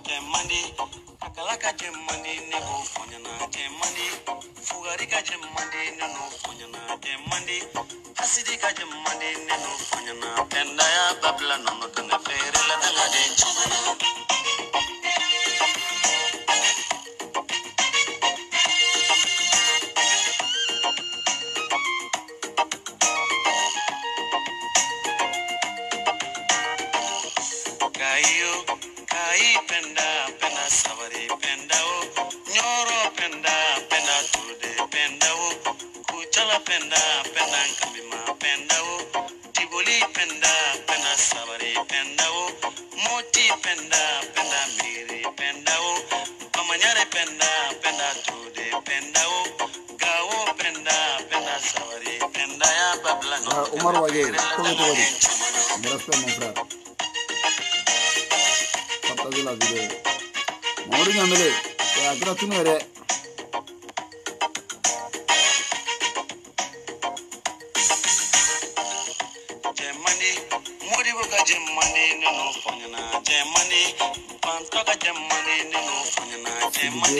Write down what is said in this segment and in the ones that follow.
up money. Kakalaka jem money, nego funyana jem money. Fugarika jem money, nano funyana jem money. Hasidika jem money, nano funyana. Tendaya babla nono tene fere la dela Bala penda, penda kambima penda o. Tivoli penda, penda sabari penda o. Moti penda, penda miri penda o. Kamanyare penda, penda tude penda o. penda, penda sabari penda ya babla ah, no. Umar mon vidéo.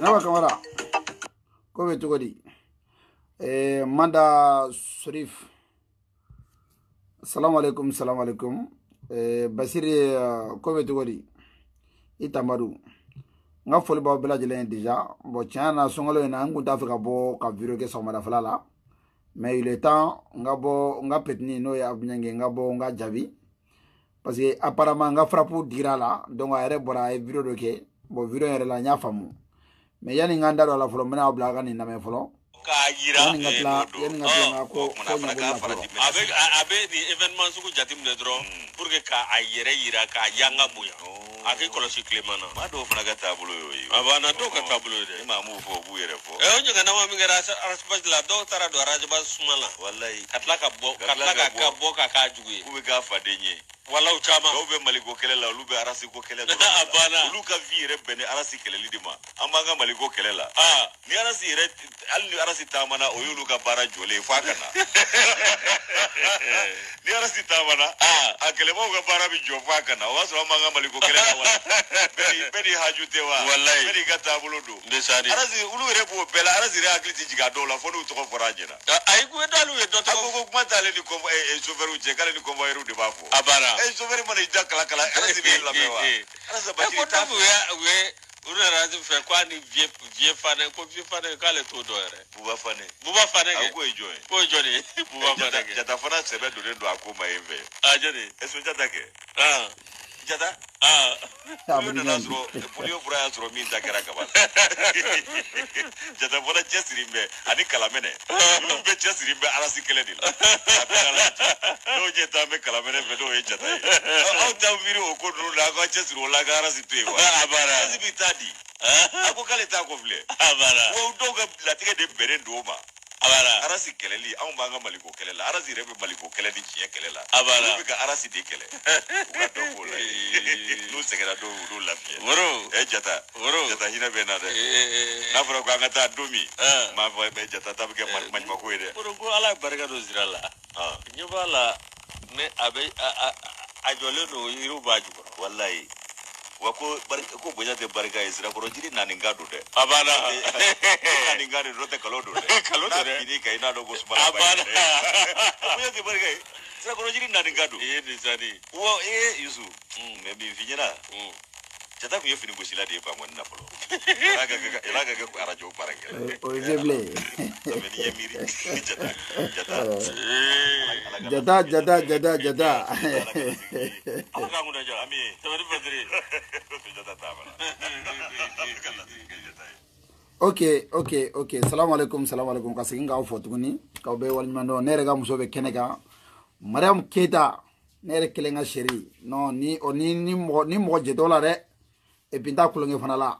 nawa kamara ko ɓe cogodi e manda sorif salamu aleykum salamu aleykum e basiri ko ɓe cogodi i tambaru n ka foli b'aw bɛɛ lajɛlen ye déjà bon tiɲɛ na sunkalo in na n kun t'a fɛ ka bɔ ka video kɛ sɔgɔmadafɛla la mais il est temps nga bɔ n ka petini n'o ye abudulyange n ka bɔ n ka jaabi parce que apparemment n ka frappe digira la donc a yɛrɛ bɔra a ye video dɔ kɛ bon video yɛrɛ la n y'a faamu mais yanni n ka n da don a la fɔlɔ n bɛna aw bila a ka nin lamɛn fɔlɔ. k'a yira yanni ka tila yanni ka tila n ka ko ko ɲɛko la fɔlɔ. a bɛ a bɛ nin événement sugu jateminɛ dɔrɔn hmm. pour que k'a yɛrɛ yira k'a yanga bonya. a k'i kɔlɔsi tilema na maa dɔw fana ka taabolo y'o ye a banna dɔw ka taabolo ye dɛ ne maa m'o fɔ u b'u yɛrɛ fɔ ɛ o ɲɔgɔnnama min kɛra arasipasi la dɔw taara don arasipasi suma la walayi ka tila ka bɔ ka tila ka bɔ k'a k'a jugu ye k'u bɛ k'a faden ye walaw caman dɔw bɛ maliko kɛlɛ la olu bɛ arasiko kɛlɛ dɔrɔn a banna olu ka vie yɛrɛ bɛn ni arasi kɛlɛli de ma an b'an ka maliko kɛlɛ la aa ah. ni arasi yɛrɛ hali ni arasi taamana o y'olu ka baara jɔlen ye f'a ka na ni arasi taamana ah. a kɛlɛmaw ka baara bɛ jɔ f'a ka na o b'a sɔrɔ an b'an ka maliko kɛlɛ la wala bɛɛ n'i haju tɛ wa walayi bɛɛ n'i ka taabolo don desari arasi olu yɛrɛ b'o bɛɛ la arasi yɛrɛ hakili tɛ jigin a dɔw la fo n'u tɔgɔ fɔra a ɲɛna ayi ko e t'ale ye dɔ tɔgɔ a ko ko kuma t'ale ni kɔnfɔ ɛ ɛ sofɛriw cɛ k'ale ni kɔnfɔyɛriw de b'a fɔ a banna e sobiri mana i da kalakala ɛrɛsi b'i lamɛn wa ɛrɛsi basiri t'a fɛ. e ko dɔw u ye u nana fɛ k'a ni vie vie fanɛ ko vie fanɛ k'ale t'o dɔn yɛrɛ. buba fanɛ buba fanɛ kɛ a k'o ye jɔn ye k'o ye jɔn de ye buba fanɛ kɛ jata fana sɛbɛ donnen don a ko ma yen fɛ. a ah, jɔn de ye. ɛsɛ jata kɛ. Ah. jata n'u nana sɔrɔ poliyofura y'a min ta kɛra kaba la jata fɔra ani kalamɛnɛ ninnu bɛɛ cɛsiri bɛ alasi n'o ɲɛ t'an bɛ kalamɛnɛ fɛ n'o ye jata ye aw t'aw o ko la aw ka la an ka alasi to yen wa a k'ale t'a ko filɛ a banna wa dɔw ka de bɛnnen abara arasi kɛlɛli anw b'an ka maliko eh. kɛlɛ la arasi yɛrɛ bɛ maliko kɛlɛ ni tiɲɛ kɛlɛ la abara olu bɛ ka arasi de kɛlɛ u ka dɔ k'o la n'u sɛgɛnna don olu lafiya woro ɛ eh, jata woro jata hinɛ bɛ eh. na dɛ n'a fɔra ko an ka taa don min maa fɔ e bɛ jata ta bɛ kɛ maɲumako ye dɛ woro ko ala barika don sira la ɲɛ b'a la mɛ a bɛ a jɔlen don yiriw b'a jukɔrɔ walayi wa ko ko bonya tɛ barika ye sirakɔrɔ jiri nani nga don dɛ a banna nani nga de don tɛ kalo don dɛ kalo don dɛ n'a bin'i kan i n'a ko jiri nani nga don i ye nin sanni yusu mɛ min f'i ɲɛna jatah kun ye fini gosila de ye famɔni na fɔlɔ yala ka kɛ arajo baarakɛlaamɛni ye jatah jata jata jata jata jata jata ala k'an kun da jɔ ami tamani jata t'a ma ok ok ok salamu alaikum salamu alaikum ka segin k'aw fɔ tuguni k'aw bɛɛ waliɲuman dɔn ne yɛrɛ ka muso bɛ kɛnɛ mariam keta nere yɛrɛ kelen no ni o oh, ni ni mo ni mɔgɔ jɛtɔ la dɛ epi n t'a kulonkɛ fana la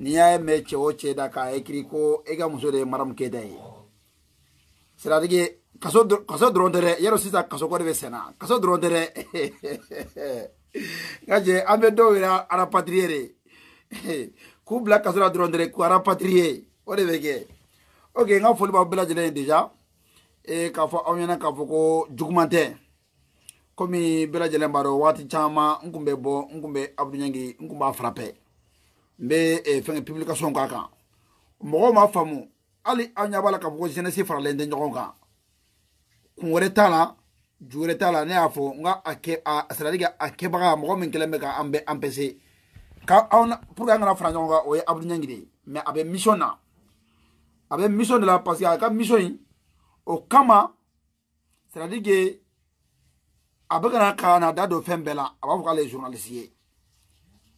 n'i y'a e mɛn cɛ o cɛ da k'a ekiri ko e ka muso de ye maramu keyita ye siradige kaso kaso dɔrɔn tɛ dɛ yarɔ sisan kaso kɔ de bɛ sɛnɛ kaso dɔrɔn tɛ dɛ nka jɛ an bɛ dɔw yɛrɛ arapatriye de k'u bila kaso la dɔrɔn tɛ dɛ k'u arapatriye o de bɛ kɛ ok n e ka foli b'aw bɛɛ lajɛlen ye déjà ee k'a fɔ aw ɲɛna k'a fɔ ko juguman tɛ. komi bɛɛ lajɛlen b'a dɔn waati caman n kun bɛ bɔ n kun bɛ abudu ɲangi n kun b'a frappé n bɛ fɛnkɛ publication k'a kan mɔgɔw m'a faamu hali aw ɲɛ b'a la k'a fɔ ko jeunesse faralen tɛ ɲɔgɔn kan kun wɛrɛ t'a la ju wɛrɛ t'a la ne y'a fɔ n ka a kɛ a c'est à dire a kɛbaga mɔgɔ min kɛlen bɛ k'an bɛ empêcher ka aw na pour que an kana fara ɲɔgɔn kan o ye abudu ɲangi de ye mais a bɛ mission na a bɛ mission de la parce que a ka mission in o kama c'est à dire que a bɛ kana ka na da don fɛn bɛɛ la a b'a fɔ k'ale ye journaliste ye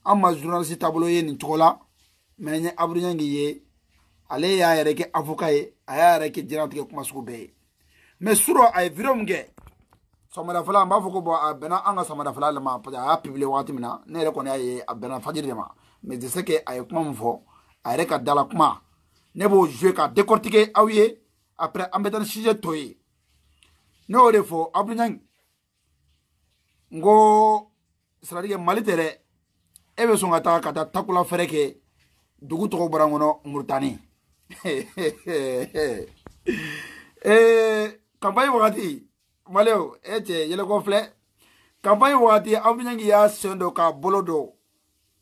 an ma journaliste taabolo ye nin cogo la mɛ n ye abudu ɲangi ye ale y'a yɛrɛ kɛ avocat ye a y'a yɛrɛ kɛ diɲɛlatigɛ kuma sugu bɛɛ ye mɛ surɔ a ye video min kɛ sɔgɔmadafɛla n b'a fɔ ko bɔn a bɛnna an ka sɔgɔmadafɛla le ma parce que a y'a publié wagati min na ne yɛrɛ kɔni y'a ye a bɛnna fajiri de ma mais je sais que a ye kuma min fɔ a yɛrɛ ka dala kuma ne b'o jouer ka décortiquer aw ye après an bɛ taa ni sujet tɔ ye ne y'o de fɔ abudu ɲangi n ko siratigɛ mali tɛ dɛ e bɛ sɔn ka taga ka taa takula fɛrɛ kɛ dugu tɔgɔ bɔra n kɔnɔ murutani kampaɲi wagati maliyɛw e cɛ yɛlɛkɔ filɛ kampaɲi wagati abuduɲangi y'a sen dɔ k'a bolo dɔ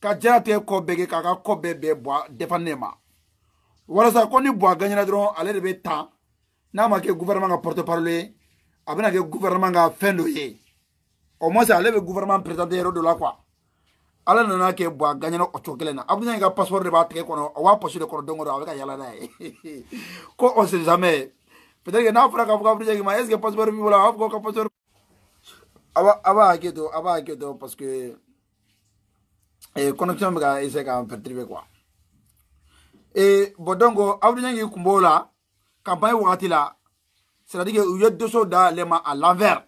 ka jɛnatigɛ kɔ bɛɛ kɛ k'a ka kɔ bɛɛ bɛɛ bɔ defan ne ma walasa ko ni bɔn gaɲɛna dɔrɔn ale de bɛ tan n'a ma kɛ guvɛrɛnɛman ka pɔrte parole ye a bɛna kɛ guvɛrɛnɛman ka fɛn dɔ ye au moins ale bɛ gouvernement présenté yɔrɔ dɔ la quoi ala nana kɛ bɔ a gagnera o cogo kelen na abudu ka passeport de b'a tɛgɛ kɔnɔ a b'a poche de kɔnɔ don o don a bɛ ka yala n'a ye ko on sait jamais peut-être que n'a fɔra k'a fɔ k'abudu ma est ce que passeport b'i bolo a b'a fɔ ko passeport a b'a a b'a hakɛ to a b'a hakɛ to parce que eh, connexion bɛ ka essayer k'an perturber quoi eh, bon donc abudu ɲɛgi kun b'o la campagne wagati la c'est à dire que u ye doso dayɛlɛ ma à l'envers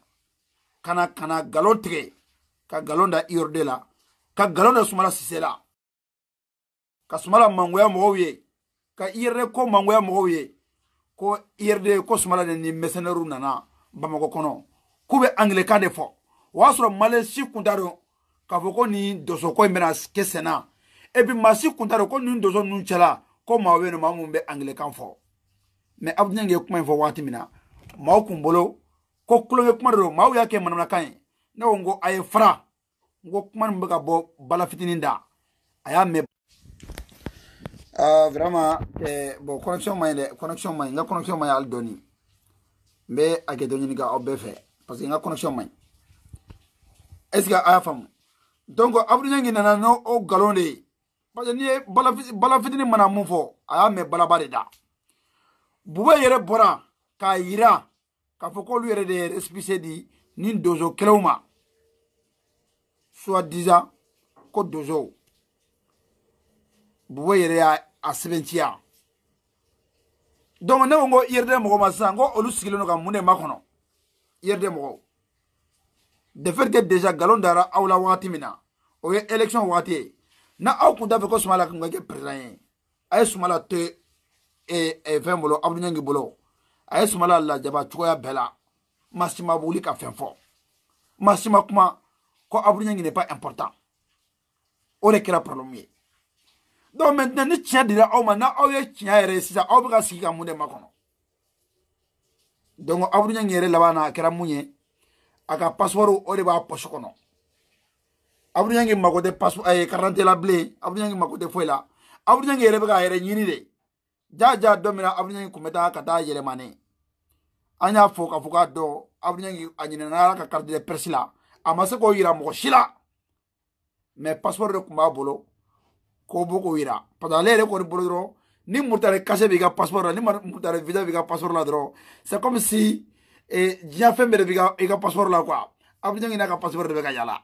ka na ka na galon tigɛ ka galon da iorde la ka galon da sumala sise la ka sumala mangoya mɔgɔw ye ka ierde ko mangoya mɔgɔw ye ko ierde ko sumala de ni mercenɛriw nana bamakɔ kɔnɔ k'u bɛ angilɛkan de fɔ o y'a sɔrɔ malɛsi kun t'a dɔn k'a fɔ ko nin dɔsɔko in bɛna kɛ sɛnɛ et puis maa si kun t'a dɔn ko nin dɔsɔ ninnu cɛla ko maa bɛ yen nɔ maa minnu bɛ angilɛkan fɔ mɛ abuduɲɛ ye kuma in fɔ waati min na maaw kun bolo ko kulonkɛ kuma de don maaw y'a kɛ manamanakan ye ne ko n ko a ye fara n ko kuma min bɛ ka bɔ bala fitinin da a y'a mɛn. vraiment bon connexion ma ɲi dɛ connexion ma ɲi n ka connexion ma ɲi hali dɔɔni n bɛ a kɛ dɔ ɲini ka aw bɛɛ fɛ parce que n ka connexion ma ɲi est ce que a y'a faamu donc abudu ɲangi nana n'o nkalon de ye parce que n'i ye bala fitinin mana mun fɔ a y'a mɛn balaba de da bubɛ yɛrɛ bɔra k'a yira. k'a fɔ k'olu yɛrɛ de ye resipise di ni donso kelenw ma suwa diza ko donsow bubo yɛrɛ y'a a sɛbɛntiya donc ne ko n ko yɛrɛdɛ mɔgɔw ma sisan n ko olu sigilen don ka mun de makɔnɔ yɛrɛdɛ mɔgɔw de fait que déjà galon dara aw la wagati min na o ye élection wagati ye na aw kun t'a fɛ ko sumala kun ka kɛ président ye a ye sumala to eh, eh, fɛn bolo abudu ɲangi bolo a ye sumala lajaba cogoya bɛɛ la maa si ma wuli ka fɛn fɔ maa si ma kuma ko aburuɲɛ ɲini pas important o de kɛra problème ye donc maintenant ni tiɲɛ dira aw ma n'aw ye tiɲɛ yɛrɛ ye sisan aw bɛ ka sigi ka mun de makɔnɔ donc aburuɲɛ ɲi yɛrɛ laban na a kɛra mun ye a ka passeport o de b'a poche kɔnɔ aburuɲɛ ɲi mago tɛ passe eh, ɛɛ carte d'identité la bilen aburuɲɛ ɲi mago tɛ foyi la aburuɲɛ ɲi yɛrɛ bɛ k'a yɛrɛ ɲini de jaja dɔ min na abuduɲa in kun bɛ taa ka taa yɛlɛmane an y'a fɔ k'a fɔ k'a dɔ abuduɲa in a ɲinɛna ala ka carte de presse la a ma se k'o yira mɔgɔ si la mɛ passeport de tun b'a bolo k'o bɔ k'o yira parce que ale yɛrɛ kɔni bolo dɔrɔn ni murutari kase b'i ka passeport la ni murutari visa b'i ka passeport la dɔrɔn c'est comme si eh, diɲɛ fɛn bɛɛ de b'i ka i ka passeport la quoi abuduɲa in n'a ka passeport de bɛ ka yala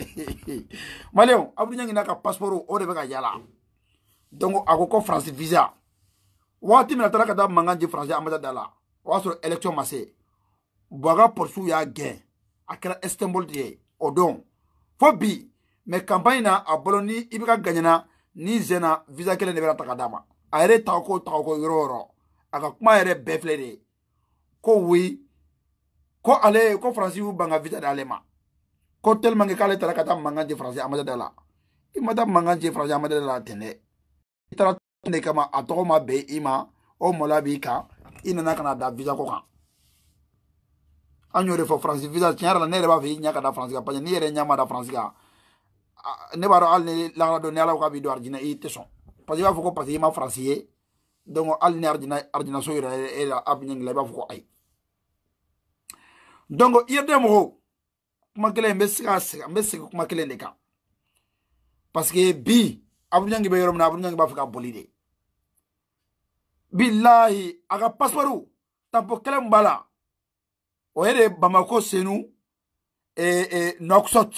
maliyɛnw abuduɲa in n'a ka passeport o de bɛ ka yala donc a ko ko faransi visa waati min na tara ka taa mankan ji faransi amada da la o y'a sɔrɔ election ma se buwaga polisiw y'a gɛn a kɛra istanbul de ye o don fo bi mɛ campagne na a bolo ni i bɛ n'i visa kelen de bɛ na ta ka d'a ma a yɛrɛ tagako ko yɔrɔ ko yɔrɔ a kuma yɛrɛ bɛɛ de ko oui ko ale ko faransi y'u ban ka visa d'ale ma ko tellement que k'ale taara ka taa mankan ji faransi amada da la i ma taa ji faransi amada da la ne kama a ma be ima o mola b'i kan, ka ina na kana na da visa ko kan anyo y'o de visa tiara la ne re b'a ka da kan, n'i re nya ma da france ka ne b'a al hali la la do ne ala ko b'i do arijinɛ i te son pa di b'a fɔ ko parce ma francier donc al ni so yira e la ab ni ngi la b'a fɔ ko ayi donc i de mo kuma kele n se ka kuma kelen kan. parce que bi abunyangi be yɔrɔ na abunyangi b'a ka de bilahi a ka pasiparu tanpo kɛlɛ min b'a la o ye de bamako senu eh, eh, noxot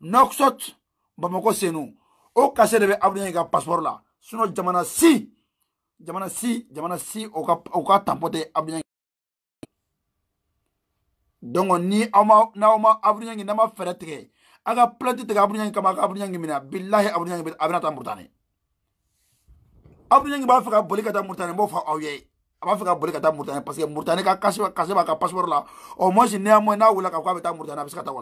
noxot bamako senu o kase de bɛ abudulayi ka pasiparu la sinɔ jamana si jamana si jamana si o ka o ka tanpɔ tɛ abudulayi donc ni aw ma n'aw ma abudulayi n'a ma fɛɛrɛ tigɛ a ka plainte tigɛ abudulayi kama a ka abudulayi minɛ bilahi abudulayi a bɛna taa murutani. Abu bɛ b'a fɛ ka boli ka ta murutani b'o fa aw b'a fɛ ka boli ka taa parce que ka kasi kasi b'a ka passeport la o mo je amoy n'a wulila k'a k'a bɛ taa murutani a ka ta o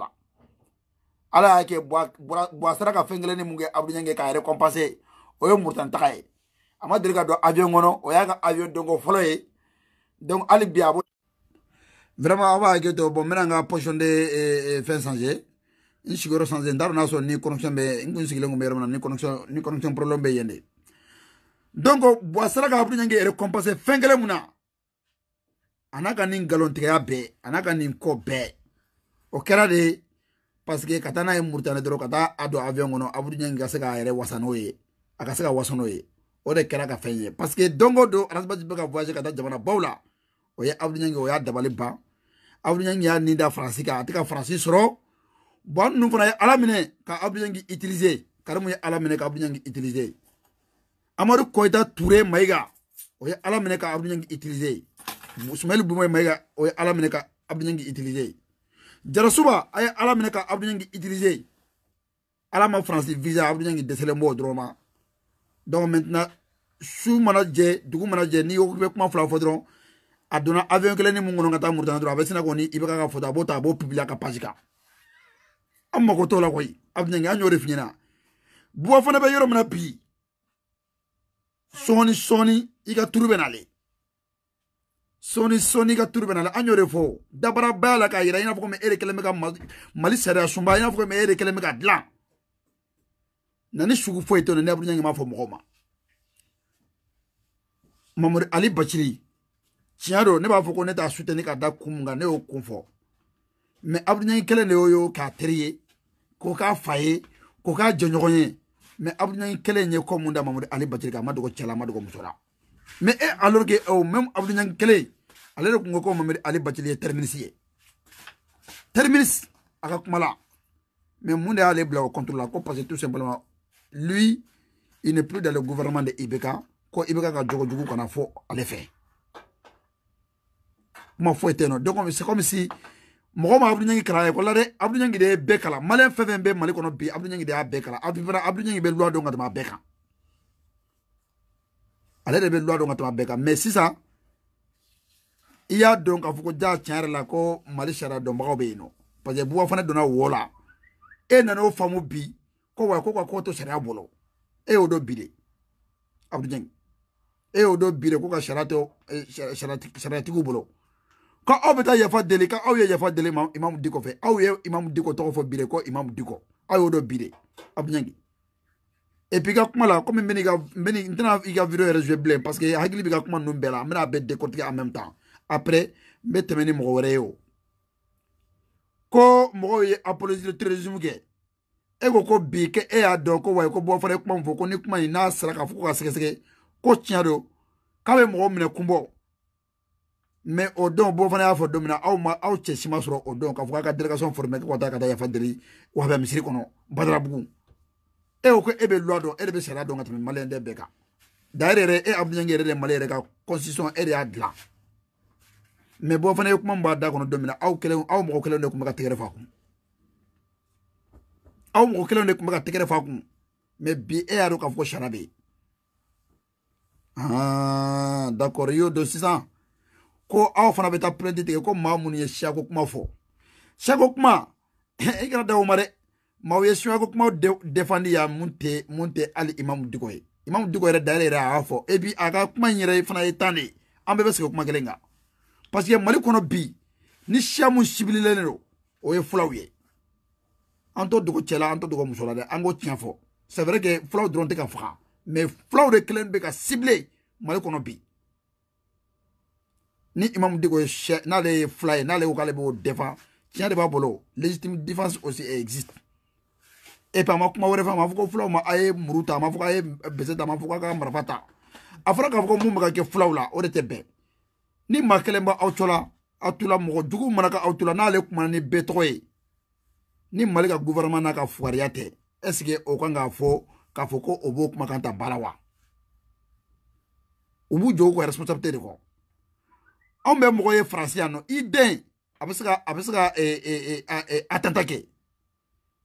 ala ke bo bo sera ka fengle ni munge kɛ abudu k'a yɛrɛ kɔnpase o yo murutani taga ye a ma ka avion ngono o y'a ka avion dongo fɔlɔ donc ali bi b'o vraiment aw ke do to bon position de e, e, fin changer ni sigoro n'a so ni connexion be ngun kun sigilen na ni connexion ni connexion problème be yende donc a sera ka buru ɲɛnge récompense fɛn kelen mun na a n'a ka nin galontigɛya bɛɛ a n'a ka nin kɔ bɛɛ o kɛra de parseke ka taa n'a ye murutani dɔrɔn ka taa a don avion kɔnɔ abudu ɲɛngi ka se k'a yɛrɛ wasa n'o ye a ka se ka wasa n'o ye o de kɛra ka fɛn ye parseke don o don arasibati bɛ ka voyage ka taa jamana baw la o ye abudu ɲɛngi o y'a dabali ban abudu ɲɛngi y'a nin da faransi kan a tɛ ka faransi sɔrɔ bɔn an ninnu fana ye ala minɛ ka abudu ɲɛngi utiliser karimu ye ala minɛ ka abudu ɲɛngi utiliser amadu koyita ture mayiga o ye ala minɛ ka abudu ɲangi utilize sumayili buma mayiga o ye ala minɛ ka abudu ɲangi utilize jarasuba a ye ala minɛ ka abudu ɲangi utilize ala ma faransi visa abudu ɲangi dɛsɛlen b'o dɔrɔn ma donc maintenant su mana jɛ dugu mana jɛ n'i ko k'i bɛ kuma fila fɔ dɔrɔn a donna avion kelen ni mun kɔnɔ ka taa murutana dɔrɔn a bɛ sina kɔni i bɛ ka ka fɔta a b'o ta a b'o pibili a ka pasi kan an mago t'o la koyi abudu ɲangi an y'o de f'i ɲɛna buwa fana bɛ yɔrɔ min na bi sɔɔni sɔɔni i ka turu bɛ n'ale sɔɔni sɔɔni i ka turu bɛ n'ale an y'o de fɔ dabara b'a la k'a yira i n'a fɔ komi e de kɛlen bɛ ka mali sariya sunba i n'a fɔ komi e de kɛlen bɛ ka dilan na ni sugu foyi tɛ o la ne abudu ɲɛŋɛ m'a fɔ mɔgɔw ma mamadu ali baciri tiɲɛ don ne b'a fɔ ko ne t'a suteni ka da kun mun kan ne y'o kun fɔ mɛ abudu kelen de y'o ye k'a teri ye k'o k'a fa ye k'o k'a jɛɲɔgɔn ye mɛ abuduɲani kɛlɛ in ye kɔ mun da mamadu ali batiri kan a ma dɔgɔ cɛla a ma dɔgɔ muso la mɛ e eh, alors que o oh, même abuduɲani kɛlɛ ale de tun ko ko mamadu ali batiri ye terminisi ye terminisi a ka kuma la mais mun de y'ale bila o contre la ko parce que tout simplement lui il n'est plus dans le gouvernement de ibeka ko ibeka ka jogo jugu kana fɔ ale fɛ kuma foyi tɛ yen nɔ donc c'est comme si mɔgɔ ma abudu ɲangi kalan ekɔli la dɛ abudu ɲangi de ye bɛɛ kalan maliyɛn fɛn fɛn bɛ mali kɔnɔ bi abudu ɲangi de y'a bɛɛ kalan abudu fana abudu ɲangi bɛ luwa dɔn ka tɛmɛ a bɛɛ kan ale de bɛ luwa dɔn ka tɛmɛ a bɛɛ kan mɛ sisan i y'a dɔn k'a fɔ ko jaa tiɲɛ yɛrɛ la ko mali sariya dɔnbagaw bɛ yen nɔ parce que buba fana donna wɔ la e nana o faamu bi ko wa ko ka k'o to sariya bolo e y'o dɔn bi de abudu ɲangi e y'o dɔn bi de ko ka sariya to e, sariyatigiw bolo. ka aw bɛ taa yafa deli ka aw ye yafa deli imamu diko fɛ aw ye imamu diko tɔgɔ fɔ bile ko imamu diko aw y'o dɔ bile a bɛ ɲangi ah, et puis i ka kuma la komi n bɛ n'i ka n bɛ n'i n tɛna i ka video yɛrɛ jouer bilen parce que hakili bɛ ka kuma ninnu bɛɛ la n bɛna a bɛɛ décortiquer en même temps après n bɛ tɛmɛ ni mɔgɔ wɛrɛ ye o ko mɔgɔw ye apologie de terrorisme kɛ e ko ko bi kɛ e y'a dɔn ko wayi ko bɔ fana ye kuma min fɔ ko ni kuma in n'a sera k'a fɔ ko ka sɛgɛsɛgɛ ko tiɲɛ don k'a bɛ mɔgɔw minɛ kunbɔ mɛ o don bon fana y'a fɔ don min na aw ma aw cɛ si ma sɔrɔ o don k'a fɔ k'a ka délégation formé k'a taa ka taa yafa deli wahabɛ misiri kɔnɔ badarabugu e ko ko e bɛ loi dɔn e de bɛ sariya dɔn ka tɛmɛ maliyɛn bɛɛ kan dayɛrɛ yɛrɛ e abuduɲange yɛrɛ de maliyɛn yɛrɛ ka constitution e de y'a dilan mɛ bon fana ye kuma min b'a da kɔnɔ don min na aw kelen aw mɔgɔ kelen de tun bɛ ka tɛgɛrɛ fa kun aw mɔgɔ kelen de tun bɛ ka tɛgɛrɛ fa kun mɛ bi e y'a dɔn k'a fɔ ko sariya bɛ yen d'accord i y'o dɔn sisan. ko aw fana bɛ taa plainte tigɛ ko maa minnu ye siyako kuma fɔ siyako kuma i kana da o ma dɛ maaw ye siyako kuma defandi yan mun tɛ mun tɛ hali imamu digo ye imamu digo yɛrɛ dayɛlɛ yɛrɛ a y'a fɔ et puis a ka kuma in yɛrɛ fana ye tan de ye an bɛɛ bɛ segin kuma kelen kan parce que mali kɔnɔ bi ni siya mun sibililen don o ye fulaw ye an t'o dogo cɛ la an t'o dogo muso la dɛ an k'o tiɲɛ fɔ c'est vrai que fulaw dɔrɔn tɛ ka faga mais fulaw de kelen bɛ ka sibile mali kɔnɔ bi ni imam diko ye chef n'ale ye fila ye n'ale ko k'ale b'o défend tiɲɛ de b'a bolo légitime défense aussi existe et puis a ma kuma wɛrɛ fɔ a ma fɔ ko fulaw ma a ye muru ta a ma fɔ k'a ye bɛsɛ ta a ma fɔ k'a ka marafa ta a fɔra k'a fɔ ko mun bɛ ka kɛ fulaw la o de tɛ bɛn ni maa kelen bɛ aw cɔla aw tula mɔgɔ jugu mana ka aw tula n'ale kumana ni bɛɛ tɔgɔ ye ni mali ka gouvernement n'a ka fugariya tɛ est ce que o kan k'a fɔ k'a fɔ ko o b'o kumakan ta ba la wa u b'u jɔ u ka responsabilité de kɔ anw bɛ mɔgɔ ye faransi yan nɔ i den a bɛ se ka a bɛ se ka e, e, e, atanta kɛ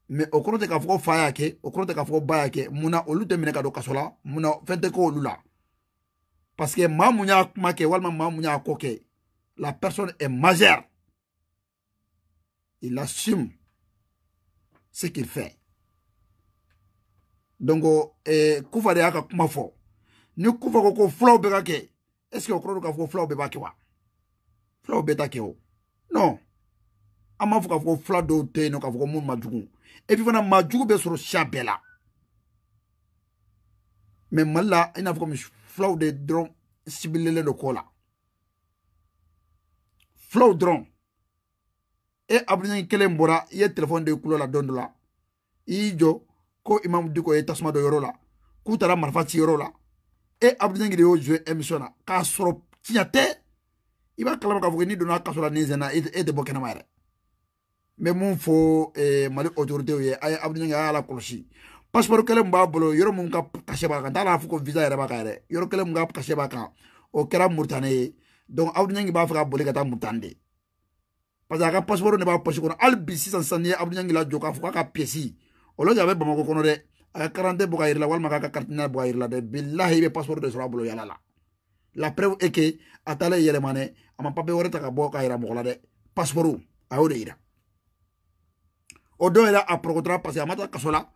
mɛ o kɔrɔ tɛ k'a fɔ ko fa y'a kɛ o kɔrɔ tɛ k'a fɔ ko ba y'a kɛ munna olu tɛ minɛ ka don kaso la munna fɛn tɛ k'olu la parce que maa mun y'a kuma kɛ walima maa mun y'a ko kɛ la personne est majeure il assume ce qu'il fait donc eh, kufa de y'a ka kuma fɔ ni kufa ko ko fulaw bɛ ka kɛ est ce que o kɔrɔ don k'a fɔ ko fulaw bɛɛ b'a kɛ wa fulaw bɛɛ ta kɛ o non an b'a fɔ k'a fɔ ko fila dɔw tɛ yen nɔ k'a fɔ ko mun ma jugu et puis fana maa jugu bɛ sɔrɔ siya bɛɛ la mais mali la i n'a fɔ komi filaw de dɔrɔn sibililen don ko la filaw dɔrɔn e abudulayi kelen bɔra i ye telefɔni de kulo la don dɔ la i y'i jɔ ko imamu diko ye tasuma dɔ yɔrɔ la k'u taara marifa ci yɔrɔ la e abudulayi de y'o joué émission na k'a sɔrɔ tiɲɛ tɛ i b'a kalama k'a fɔ n'i donna kaso la nin sen na e, e tɛ bɔ kɛnɛma yɛrɛ n bɛ mun fɔ eh, mali autorités ye a ye abudu ɲɛnga a y'a lakɔlɔsi passeport kelen min b'a bolo yɔrɔ min ka kase b'a kan n t'a dɔn a fɔ ko visa yɛrɛ b'a kan yɛrɛ yɔrɔ kelen min ka kase b'a kan o kɛra murutani ye donc abudu ɲɛngi b'a fɛ ka boli ka taa murutani de parce que a ka passeport de b'a pɔsi kɔnɔ hali bi sisan sisan n'i ye abudu ɲɛngi lajɔ k'a fɔ k'a ka piyesi o lajɛ a bɛ bamakɔ kɔnɔ dɛ a ka karante bɔ ka yir'i la walima k'a ka karitinaire bɔ ka yir'i la dɛ bilahi i bɛ passeport de sɔrɔ a bolo yala la. la preuve est que a taalen yɛlɛma dɛ a ma papiye wɛrɛ ta ka bɔ k'a yira mɔgɔ la dɛ passeport a y'o de yira o dɔw yɛrɛ a pɔrɔkɔtɔra parce que a ma taa kaso la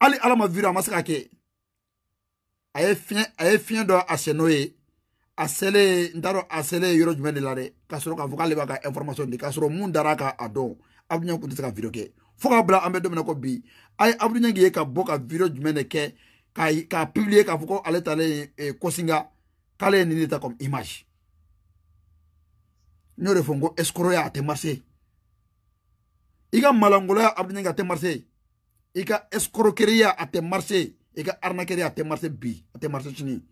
hali ala ma viri a ma se ka kɛ a ye fiɲɛ a ye fiɲɛ dɔ a sɛ n'o ye a sɛlen n t'a dɔn a sɛlen yɔrɔ jumɛn de la dɛ k'a sɔrɔ k'a fɔ k'ale b'a ka information di k'a sɔrɔ mun dar'a kan a dɔn abu ɲɛ kun tɛ se ka video kɛ fo k'a bila an bɛ don min na ko bi a ye abu ɲɛ ye ka bɔ ka video jumɛn de kɛ k'a k'a publier k'a fɔ ko ale talen eh, kɔsinga k'ale ye nin de ta comme image n y'o de fɔ n ko escroya a tɛ marse i ka malangoloya abudiɲɛnga a tɛ marse i ka escroqueria a tɛ marse i ka arnaqueria a tɛ marse bi a tɛ marse sini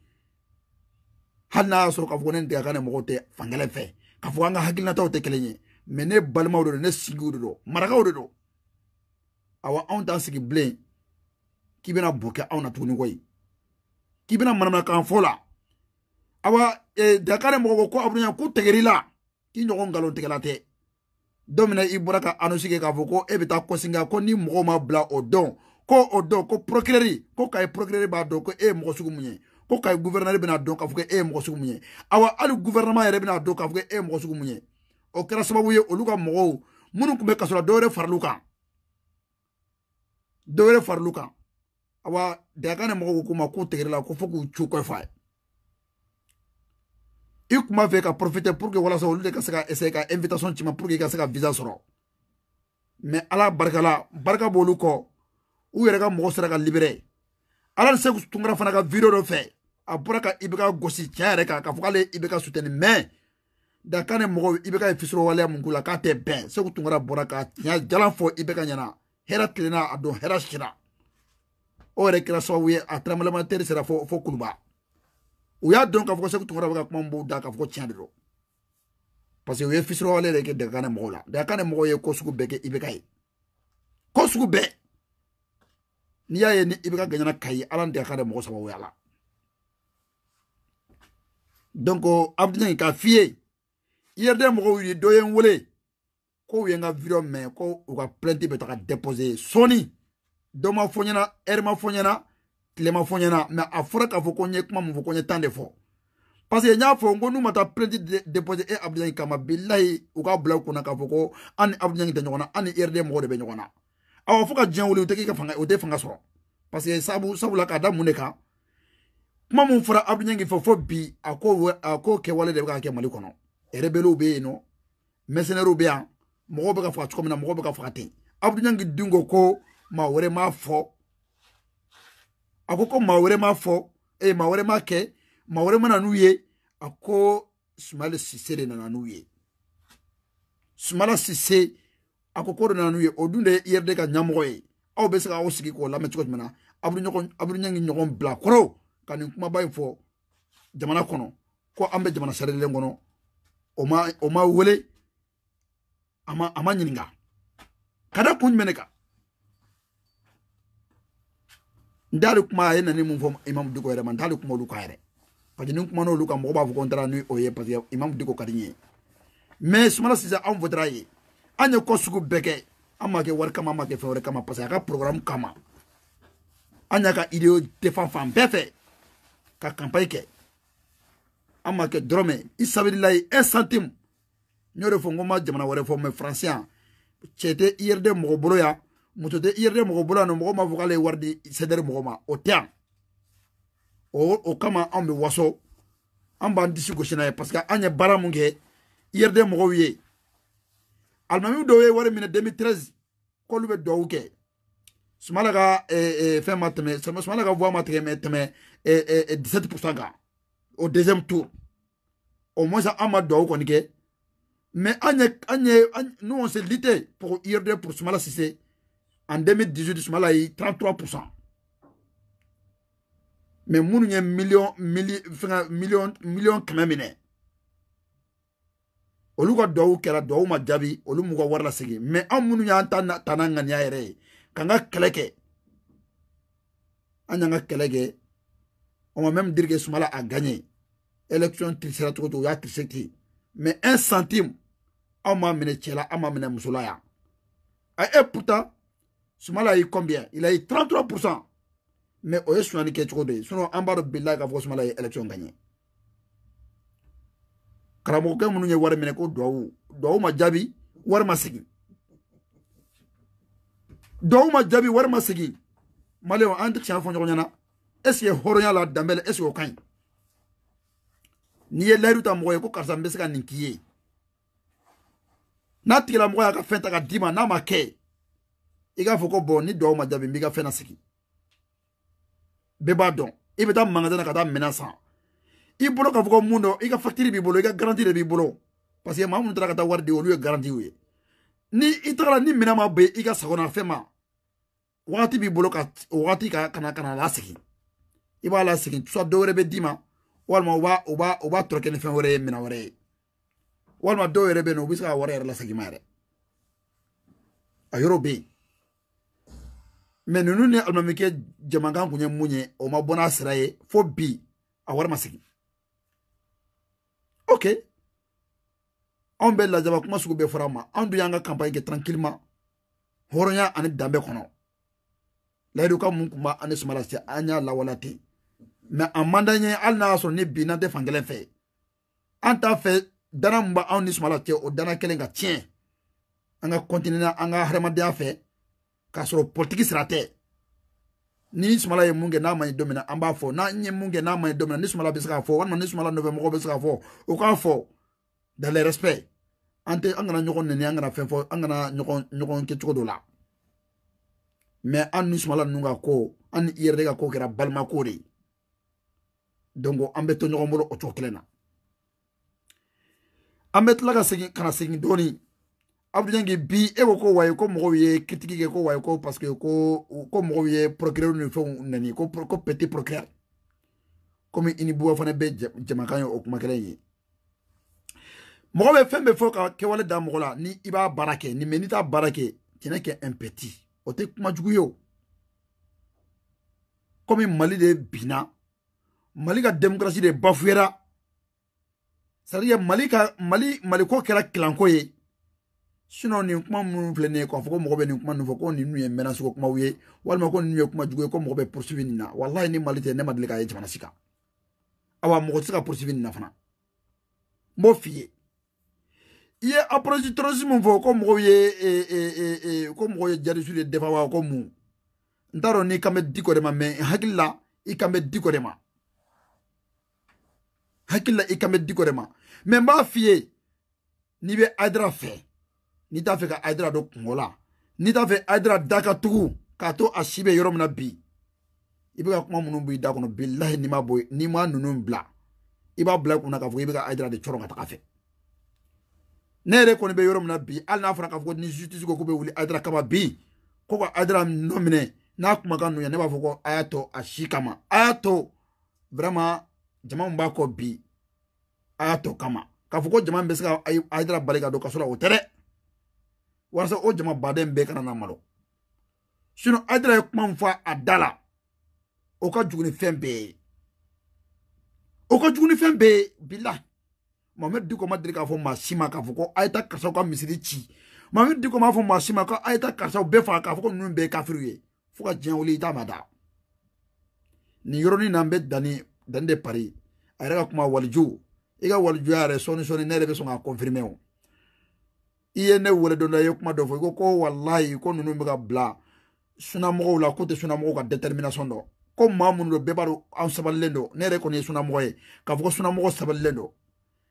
hali n'a y'a sɔrɔ k'a fɔ ko ne ni tigakan ni mɔgɔw tɛ fankelen fɛ k'a fɔ an ka hakilinataw tɛ kelen ye mɛ ne balimaw de don ne sigiw de don marakaw de don awa anw t'an sigi bilen k'i bɛna bo kɛ anw na tuguni koyi k'i bɛna manamanakan fɔ la awa eh, dakare mɔgɔ e ko abuduɲa ku tegerila k'i ɲɔgɔn galon tigɛla tɛ don mina i bɔra ka anonsi kɛ k'a fɔ ko e bɛ taa kɔsinka ko ni mɔgɔw ma bila o dɔn ko o dɔn ko procureur ko kaye procureur b'a dɔn ko e ye mɔgɔ sugu mun ye ko kaye gouverneur bɛna dɔn k'a fɔ ko e ye mɔgɔ sugu mun ye awa hali gouvernement yɛrɛ bɛna dɔn k'a fɔ ko e ye mɔgɔ sugu mun ye o kɛra sababu ye olu ka mɔgɔw minnu tun bɛ kaso la dɔ wɛrɛ faral'u kan dɔ wɛrɛ faral'u kan awa dagakan ni mɔgɔw ko k'u ma k'u tigɛrɛ la ko fo k'u cu kɔfɛ a ye i kun b'a fɛ ka profite pour que walasa olu de ka se ka essaye ka invitation ci ma pour que i ka se ka visa sɔrɔ mɛ ala barikala barika b'olu kɔ u yɛrɛ ka mɔgɔ sera ka libere ala ni segu tunkara fana ka video dɔ fɛ a bɔra ka ibk gosi tiɲɛ yɛrɛ kan k'a fɔ k'ale ibk sutɛni mɛn da ka ni mɔgɔ ibk ye fisurowaleya mun k'u la k'a tɛ bɛn segu tunkara bɔra ka tiɲɛ jalan fɔ ibk ɲɛna hɛrɛ tilenna a don hɛrɛ sira o yɛrɛ kɛra sababu ye a tiramalamatɛri sera fɔ kuluba u y'a dɔn k'a fɔ ko segu tunkara bɛ ka kuma min b'u da k'a fɔ ko tiɲɛ de don parce que u ye fisirɔwale yɛrɛ kɛ dagakanɛ mɔgɔw la dagakanɛ mɔgɔw ye ko sugu bɛɛ kɛ ibk ye ko sugu bɛɛ n'i y'a ye ni ibk gɛɲɛna ka ye ala ni dagakanɛ mɔgɔ sababu y'a la donc abudulayi k'a f'i ye ird mɔgɔw ye dɔ ye n wele ko u ye n ka video mɛn ko u ka plainte bɛ taga déposer sɔɔni dɔ ma fɔ n ɲɛna ɛri ma fɔ n ɲɛna tile ma fɔ ɲɛna mɛ a fɔra k'a fɔ ko n ye kuma min fɔ ko n ye tan de fɔ parce que n y'a fɔ n ko n'u ma taa plainte déposer e abujan kama bilayi u k'a bila u kunna k'a fɔ ko an ni abujan tɛ ɲɔgɔn na an ni rd mɔgɔw de bɛ ɲɔgɔn na awɔ fo ka diɲɛ wuli u tɛ k'i ka fanga u tɛ fanga sɔrɔ parce que sabu sabula k'a da mun de kan kuma min fɔra abujan fɛ fo bi a ko a ko kɛwale de bɛ ka kɛ mali kɔnɔ e rebelew bɛ yen nɔ mercenaires bɛ yan mɔgɔw bɛ ka faga cogo min na mɔgɔw bɛ ka faga ten abujan dun ko ko maa wɛrɛ m'a fɔ a ko ko maa wɛrɛ ma fɔ e maa wɛrɛ ma kɛ maa wɛrɛ ma na n'u ye a ko sumala sise de nana n'u ye sumala sise a ko ko de nana n'u ye o dun de ye ird ka ɲɛmɔgɔ ye aw bɛ se k'aw sigi k'o lamɛn cogo jumɛn na abudu ɲɔgɔn abudu ɲɛgi ɲɔgɔn bila kɔrɔ ka nin kumaba in fɔ jamana kɔnɔ ko an bɛ jamana sarilen kɔnɔ o ma o ma wele a ma a ma ɲininka ka da kun jumɛn de kan n'ale kuma a ye na ni mun fɔ imamu diko yɛrɛ ma n'ale kuma olu kan yɛrɛ parce que ni n kumana olu kan mɔgɔ b'a fɔ ko n taara ni o ye parce que imamu diko ka di n ye mais sumala sisan anw fɔtara ye an ye kɔ sugu bɛɛ kɛ an m'a kɛ wari kama an m'a kɛ fɛn wɛrɛ kama parce que a ka programme kama an y'a ka ideo défend fan bɛɛ fɛ ka campagne kɛ an m'a kɛ dɔrɔmɛ i sabirila ye un centime n y'o de fɔ n ko n ma jamana wɛrɛ fɔ mais faransi yan cɛ tɛ ird mɔgɔ bolo yan muso tɛ i yɛrɛ mɔgɔ bolo yan nɔ mɔgɔ m'a fɔ k'ale ye wari ma o tɛ o o kama anw waso amba b'an disi gosi parce que an ye baara mun kɛ i yɛrɛ mɔgɔw ye alimami 2013 k'olu bɛ duwawu kɛ sumala ka eh, eh, fɛn ma tɛmɛ sumala ka voix ma 17 eh, eh, eh, pourcent au deuxième tour au moins an ma duwawu kɔni kɛ mais an ye nous on s'est lité pour IRD pour sumala c'est en 2018 Soumala yi 33% mais minnu ye million mili fɛngɛ million million kɛmɛ minɛ olu ka duwawu kɛra duwawu ma jaabi olu m'u ka wari lasegin mais anw minnu y'an ta ta n'an ŋaniya yɛrɛ ye k'an ka kɛlɛ kɛ an y'an ka kɛlɛ kɛ on va même dire que Soumala a gagné élection tirisera cogo cogo u y'a tirise ten mais un centime anw m'a minɛ cɛ la anw m'a minɛ muso la yan a et eh, pourtant Sumala a eu combien Il a eu 33%. Mais au Sunani qui est trop de. Sinon, en bas de Billa, il Sumala a eu élection gagnée. Karamokè mounou nye wari mene ko duwawu. Duwawu ma jabi, wari ma segi. Duwawu ma jabi, wari ma segi. Malé wa antik chan fon yon yana. Eske horonya la dambele, eske okayn. Ni ye lairu ta mwoye ko karsambe se ka ninkiye. Na tiki la mwoye ka fenta ka dima, na ma keye. i k'a fɔ ko bɔn ni duwawu ma jaabi n b'i ka fɛn lasigi bɛɛ b'a dɔn i bɛ taa magasin na ka taa minɛn san i bolo k'a fɔ ko mun dɔ i ka facture b'i bolo i ka garanti de b'i bolo parce que maa minnu taara ka taa wari di olu ye garantiw ye ni i tagara ni minɛn ma bɛn i ka sagonafɛn ma wagati b'i bolo ka o wagati ka kana kana lasigi i b'a lasigi soit dɔ wɛrɛ bɛ d'i ma walima u b'a u b'a u b'a tɔrɔkɛ ni fɛn wɛrɛ ye minɛn wɛrɛ ye walima dɔw yɛrɛ bɛ yen nɔ u bɛ se ka wari yɛrɛ lasegin ma yɛrɛ a yɔrɔ bɛ yen mɛ ninnu ni alimamikɛ jamakan kun ye mun ye o ma bɔ n'a sira ye fo bi a wari ma segin ok anw bɛ lajaba kuma sugu bɛɛ fɔra a ma anw dun y'an ka kampaɲi kɛ tranquillement hɔrɔnya ani danbe kɔnɔ layidu ka mun kun b'a ani suma lase an y'a lawala ten mɛ a man d'an ye hali n'a y'a sɔrɔ ni bi n'an tɛ fankelen fɛ an t'a fɛ dana min b'anw ni suma lase o dana kelen ka tiɲɛ an ka kɔntine na an ka hadamadenya fɛ kasoro politiki sirate ni sumala ye munge n'a ma domina amba fo na nye munge n'a ma domina na ni sumala bɛ fo k'a ni sumala nove mɔgɔw bɛ fo uka fo o dans le respect an angana nyokon nene angana nɛni nyokon an ni sumala nunga ko an ni ka ko kɛra balma kore dongo donc bolo ka abudujangi bi e ko ko wayi ko mɔgɔw ye kitigi kɛ ko wayi ko parseke ko ko mɔgɔw ye procureur ni fɛnw nani ko ko petit procureur komi i ni buwa fana bɛ jamakan ye o kuma kelen ye mɔgɔ bɛ fɛn bɛɛ fɔ ka kɛwale da mɔgɔ la ni i b'a baara kɛ nin mɛ n'i t'a baara kɛ tiɲɛ kɛ un petit o tɛ kuma jugu ye o komi mali de binna mali ka démocratie de bafuyera c'est à dire mali ka mali maliko kɛra kilanko ye sinɔn nin kuma minnu filɛ nin ye k'a fɔ ko mɔgɔ bɛ nin kuma ninnu fɔ ko nin ye mɛnna sogo kumaw ye walima ko nin ye kuma jugu ye ko mɔgɔ bɛ porosibi nin na walahi ni mali tɛ ne ma deli k'a ye jamana si kan awa mɔgɔ tɛ se ka porosibi nin na fana n b'o f'i ye i ye approche terrorisme min fɔ ko mɔgɔw ye e, e, e, ko mɔgɔw ye jarisu de dafa wa ko mun n t'a dɔn n'i kan bɛ di kɔ de ma mɛ n hakili la i kan bɛ di kɔ de ma hakili la i kan bɛ di kɔ de ma mɛ n b'a f'i ye n'i bɛ adira fɛ n'i t'a fɛ ka hayidara don kungo la n'i t'a fɛ hayidara da ka tugu k'a to a si bɛ yɔrɔ min na bi i bɛ ka kuma minnu b'i da kɔnɔ bilahi n'i ma bɔ yen n'i ma ninnu bila i b'a bila i kunna k'a fɔ i bɛ ka hayidara de cɔrɔ ka taga fɛ ne yɛrɛ kɔni bɛ yɔrɔ min na bi hali n'a fɔra k'a fɔ ko ni justice ko k'u bɛ wuli hayidara kama bi ko ka hayidara nɔ minɛ n'a kumakan ninnu ye ne b'a fɔ ko a y'a to a si kama a y'a to vraiment jama min b'a kɔ bi a y'a to kama k'a fɔ ko jama min bɛ se ka hayidara bali ka don kaso la o tɛ dɛ. walasa o jama baden bɛɛ kana na malo sinɔn adira ye kuma min fɔ a da la o ka jugu ni fɛn bɛɛ ye o ka jugu ni fɛn bɛɛ ye bilahi mamadu diko ma deli k'a fɔ maa si ma k'a fɔ ko a ye taa karisaw ka misiri ci mamadu diko m'a fɔ maa si ma ko a ye taa karisaw bɛɛ faga k'a fɔ ko ninnu bɛɛ ye kafiriw ye fo ka diɲɛ wuli i t'a ma da nin yɔrɔnin na n bɛ danni danni de pari a yɛrɛ ka kuma walijuw i ka walijuya yɛrɛ sɔɔni sɔɔni ne yɛrɛ bɛ sɔn k'a confirmer o i ye ne wele don dɔ i ye kuma dɔ fɔ i ko ko walahi ko ninnu bɛ ka bila sunamɔgɔw la k'u tɛ sunamɔgɔw ka détermination dɔn ko maa minnu don bɛɛ b'a dɔn aw sabalilen don ne yɛrɛ kɔni ye sunamɔgɔ ye k'a fɔ ko sunamɔgɔ sabalilen don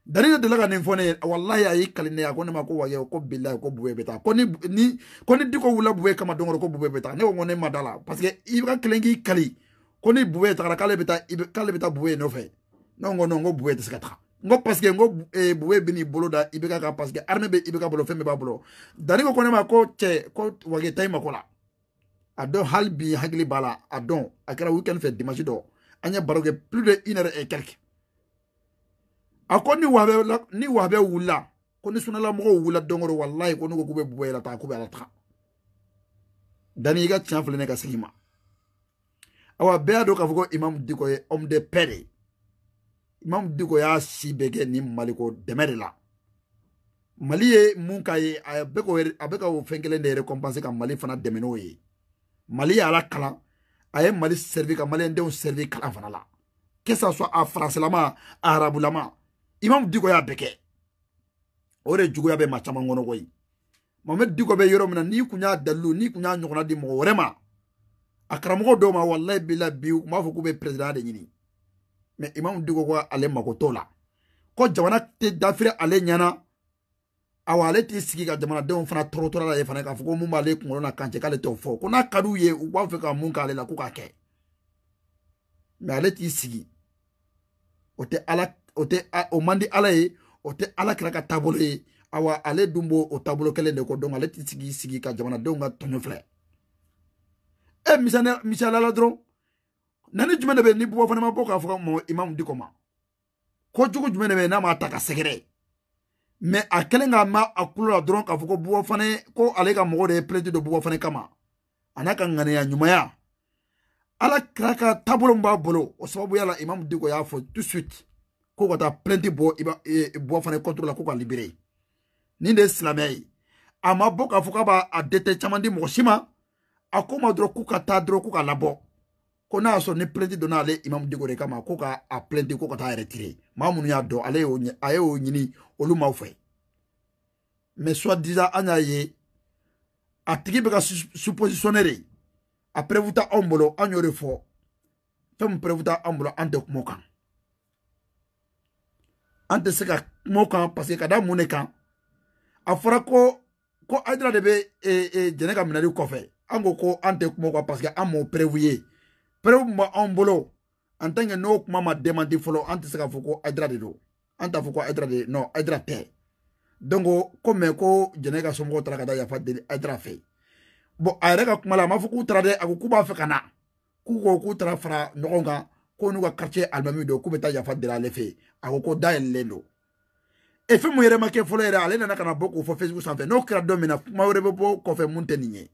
dani de delila ka nin fɔ ne ye walahi a y'i kali ne ye a ko ne ma ko wayɛ ko bilayi ko bubɛ bɛ taa ko ni ni ko ni diko wulila bubɛ kama don kɔrɔ ko bubɛ bɛ taa ne ko n ko ne ma da la parce que i ka kelen k'i kali ko ni bubɛ tagara k'ale bɛ taa k'ale bɛ taa bubɛ nɔfɛ ne ko n ko bubɛ tɛ se ka taa ngo parceke ngo eh, bobe bini bolo da i be ka ka parceke arme be i be ka bolo fɛn be b'a bolo dani ko ko ne ma ko cɛ ko wage tayi mako la a dɔn hali bi hakili b'a la a dɔn a kɛra weekend fɛ dimanche dɔ an ye baro kɛ plus de une heure et quelque a ko ni wahabɛ ni wahabɛ wulila ko ni sunalamɔgɔw wulila donkɔrɔ walayi ko ne ko k'u bɛ bubɔ yɛlɛ taa k'u bɛ ala taga dani i ka tiɲɛ filɛ ne ka segin ma awa bɛɛ y'a dɔn k'a fɔ ko imam dikɔ ye homme de paix de ye imamu diko y'a si bɛɛ kɛ nin maliko dɛmɛ de la mali ye mun k'a ye a bɛ ka a bɛ ka o fɛn kelen de récompenser ka mali fana dɛmɛ n'o ye mali y'ala kalan a ye mali servi ka maliyɛndenw servi kalan fana la que ça soit a faransilama a arabulama imamu diko y'a bɛɛ kɛ o de juguya bɛ maa caman kɔnɔ koyi mamadu diko bɛ yɔrɔ min na n'i kun y'a dalilu n'i kun y'a ɲɔgɔnna di mɔgɔ wɛrɛ ma a karamɔgɔ dɔw ma walayi bi la bi u tun b'a fɔ k'u bɛ perezidan de ɲini mɛ imamu diko ko ale mago t'o la ko jamana tɛ dafiri ale ɲɛna awa ale t'i sigi ka jamanadenw fana tɔɔrɔtɔra la ye fana k'a fɔ ko mun b'ale kunkolo na kan cɛ k'ale t'o fɔ ko n'a ka d'u ye u b'a fɛ ka mun k'ale la ko k'a kɛ mɛ ale t'i sigi o tɛ ala o tɛ o man di ala ye o tɛ ala kɛra ka taabolo ye awa ale dun b'o o taabolo kelen de ko dɔn ale t'i sigi sigi ka jamanadenw ka tɔɲɔ filɛ e eh, misaliya misaliya la dɔrɔn nani jumɛn de bɛ ni bubɔ fana ma bɔ k'a fɔ ka mɔ imamu diko ma kojugu jumɛn de bɛ n'a ma ta ka sɛgɛrɛ mɛ a kɛlen k'a ma a kulo la dɔrɔn k'a fɔ ko bubɔ fana ko ale ka mɔgɔ de ye pɛrɛti dɔ bubɔ fana kama a n'a ka ŋaniya ɲumanya ala kira ka taabolo min b'a bolo o sababuya la imamu diko y'a fɔ tout de suite ko ka taa plainte bɔ bɔ fana contre la ko ka libérer nin de ye silamɛya ye a ma bɔ k'a fɔ k'a b'a dɛtɛ caman di mɔgɔ si ma a ko ma dɔrɔn k'u ka taa dɔrɔn k'u ka labɔ ko n'a y'a sɔrɔ ni plainte donna ale imamu diko de kama ko ka a plainte ko ka taa retire maa minnu y'a dɔn ale y'o a y'o ɲini olu m'aw fɛ mais soit disant an y'a ye a tigi bɛ ka suppositionner de a preuve ta anw bolo an y'o de fɔ fɛn min preuve ta anw bolo an tɛ kuma o kan an tɛ se ka kuma o kan parce que ka da mun de kan a fɔra ko ko Hayidara de bɛ jɛnɛ ka minɛli kɔfɛ an ko ko an tɛ kuma o kan parce que an m'o preuve ye. preuve min b'anw bolo en tant que n'o kuma ma demandi fɔlɔ an tɛ se k'a fɔ ko hayidara de don an t'a fɔ ko hayidara de non hayidara tɛ donc ko mɛ ko jɛnɛ ka somɔgɔw taara ka taa yafa deli hayidara fɛ bon a yɛrɛ ka kuma la a ma fɔ k'u taara dɛ a ko k'u b'a fɛ ka na k'u ko k'u taara fara ɲɔgɔn kan ko n'u ka quartier alimami don k'u bɛ taa yafa deli ale fɛ a ko ko dayɛlɛlen don e fɛn mun yɛrɛ ma kɛ fɔlɔ yɛrɛ ale nana ka na bɔ k'o fɔ facebook sanfɛ n'o kɛra don min na kuma wɛrɛ bɛ bɔ kɔfɛ mun tɛ nin ye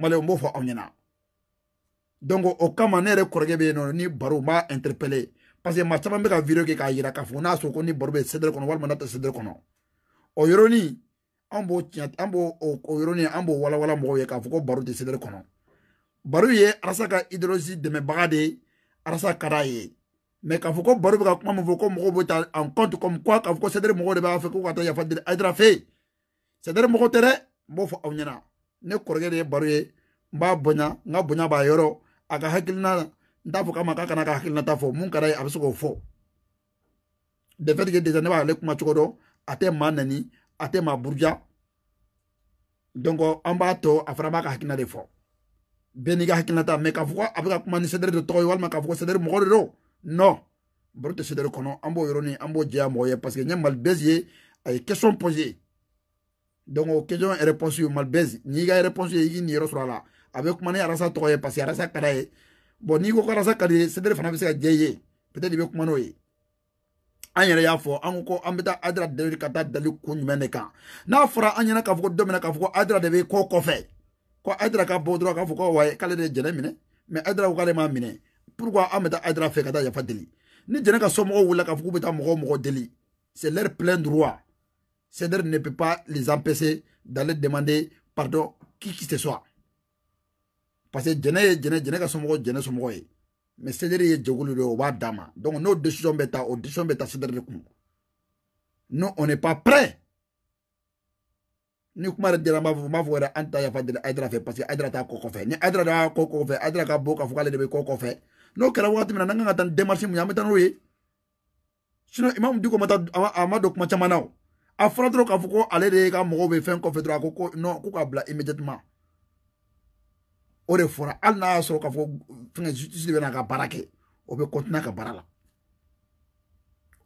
maliyɛnw b'o fɔ aw ɲɛna donc o kama ne yɛrɛ kɔrɔkɛ bɛ yen nɔ ni baro n b'a interpellé parce que maa caman bɛ ka video kɛ k'a yira k'a fɔ n'a sɔrɔ ko ni baro bɛ sɛdɛrɛ kɔnɔ walima n'a tɛ sɛdɛrɛ kɔnɔ o yɔrɔnin an b'o tiɲɛ an b'o o yɔrɔnin an b'o walawala mɔgɔw ye k'a fɔ ko baro tɛ sɛdɛrɛ kɔnɔ baro ye arasa ka idéologie dɛmɛbaga de ye arasa ka d'a ye mais k'a fɔ ko baro bɛ ka kuma min fɔ ko mɔgɔw bɛ ta en compte comme quoi k'a fɔ ko sɛdɛrɛ mɔgɔw de b'a fɛ k'u ka taa yafa deli hayidara fɛ yen sɛdɛrɛ mɔgɔw tɛ dɛ n b'o fɔ aw ɲɛna ne kɔrɔkɛ de ye baro ye n b'a bonya n ka bonya b'a yɔrɔ a ka hakilina n t'a fɔ k'a ma k'a kana ka hakilina ta fɔ mun ka d'a ye a bɛ se k'o fɔ de fait que déjà ne b'ale kuma cogo dɔn a tɛ maa nani a tɛ maa buruja donc an b'a tɔ a fana b'a ka hakilina de fɔ bɛɛ n'i ka hakilina ta mais k'a fɔ ko a bɛ ka kuma ni sɛdɛri de tɔgɔ ye walima k'a fɔ ko sɛdɛri mɔgɔ de don non baro tɛ sɛdɛri kɔnɔ an b'o yɔrɔnin an b'o jɛya mɔgɔ ye parce que n ye malibɛsi ye a ye question posée donc o question réponse ye malibɛsi n'i ka réponse ye i k'i niyɔrɔ sɔrɔ a la a bɛ kuma ni arasa tɔgɔ ye parce que arasa ka d'a ye bon n'i ko ko arasa di ye fana bɛ se ka peut-être i kuma n'o ye y'a fɔ an ko an bɛ taa deli ka dali kun jumɛn de n'a fɔra an k'a fuko ko don min na k'a fɔ ko adira de ko adra ka bɔ k'a fuko ko wa k'ale de jɛnɛ minɛ mɛ adira ko k'ale m'a minɛ pourquoi an adra taa adira ya ka taa yafa deli ni jɛnɛ ka somɔgɔw wulila k'a fɔ k'u bɛ taa mɔgɔ o mɔgɔ deli c'est leur plein droit c'est leur ne peut pas les empêcher d'aller demander pardon qui que ce soit parce que jene jene jene ka somo jene somo ye mais c'est ye jɛkulu de wa dama b'a donc n'o décision beta o décision beta c'est sederi kou non on n'est pas prêt ni kuma yɛrɛ dira n b'a fɔ anta ya fɔ aidra fait yafa parce que aidra t'a koko fait ni ayidara t'a koko fait aidra ka bɔ k'a fɔ de bɛ n'o kala wati min nanga n'an kan démarche mun ye n'o sinon imam diko ma taa a ma don kuma a k'a fɔ ko ale de ka mo be fin ko fait droit ko non ko k'a immédiatement o de fɔra hali n'a y'a sɔrɔ k'a fɔ fɛngɛ justice de bɛ n'a ka baara kɛ o bɛ continuer a ka baara la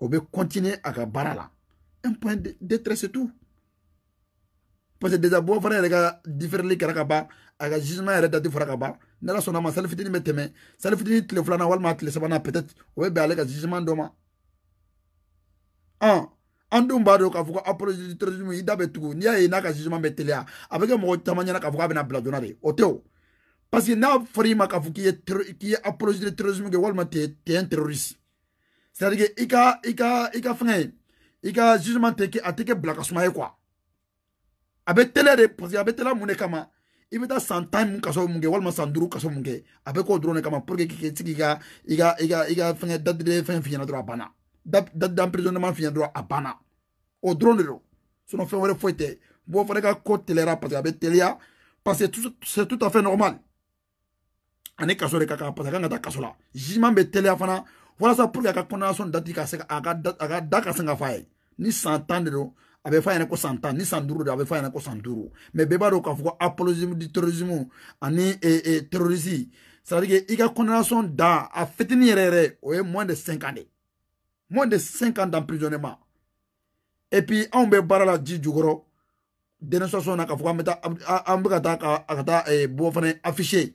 o bɛ continuer a ka baara la un point de détresse c'est tout parce que déjà bɔ fana yɛrɛ ka différeli kɛra ka ban a ka jugement yɛrɛ date fɔra ka ban n'ala sɔnna ma sali fitini bɛ tɛmɛ sali fitini tile filanan walima tile sabanan peut-être o bɛ bɛn ale ka jugement dɔ ma an an dun b'a dɔn k'a fɔ ko apologie du terrorisme i da bɛ tugu n'i y'a ye n'a ka jugement bɛ teliya a bɛ kɛ mɔgɔ caman ɲɛna k'a fɔ k'a bɛna bila joona de o tɛ o parce que n'a fɔra i ma k'a fɔ k'i ye k'i ye apologie de terrorisme kɛ walima t'es t'es un terroriste c'est à dire que i ka i ka i ka fɛngɛ i ka jugement tɛ kɛ a tɛ kɛ bila ka suma ye quoi a bɛ tɛlɛ de parce que a bɛ tɛlɛ mun de kama i bɛ taa san tan mun kaso mun kɛ walima san duuru kaso mun kɛ a bɛ k'o dɔrɔn de kama pour que k'i se k'i ka i ka i ka i ka fɛngɛ date de fɛn f'i ɲɛna dɔrɔn a banna date d'emprisonnement f'i ɲɛna dɔrɔn a banna o dɔrɔn de don sinon fɛn wɛrɛ foyi tɛ bon fana ka ko teliyara parce que a bɛ teliya parce que c'est tout à fait normal ani kaso de ka kan parce que a kan ka taa kaso la jugement bɛ teliya fana walasa pour que a ka condamnation date ka se ka a ka da a ka da ka se ka f'a ye ni san tan de don a bɛ f'a ɲɛna ko san tan ni san duuru don a bɛ f'a ɲɛna ko san duuru mais bɛɛ b'a dɔn k'a fɔ ko apologisme du terrorisme ani eh, eh, terrorisi c'est à dire que i ka condamnation da a fitinin yɛrɛ yɛrɛ o ye moins de cinq ans de moins de cinq ans d'emprisonnement et puis anw bɛ baara la ji jukɔrɔ dénonciation na k'a fɔ k'an bɛ taa an bɛ ka taa ka a ka taa e, bɔ fana afficher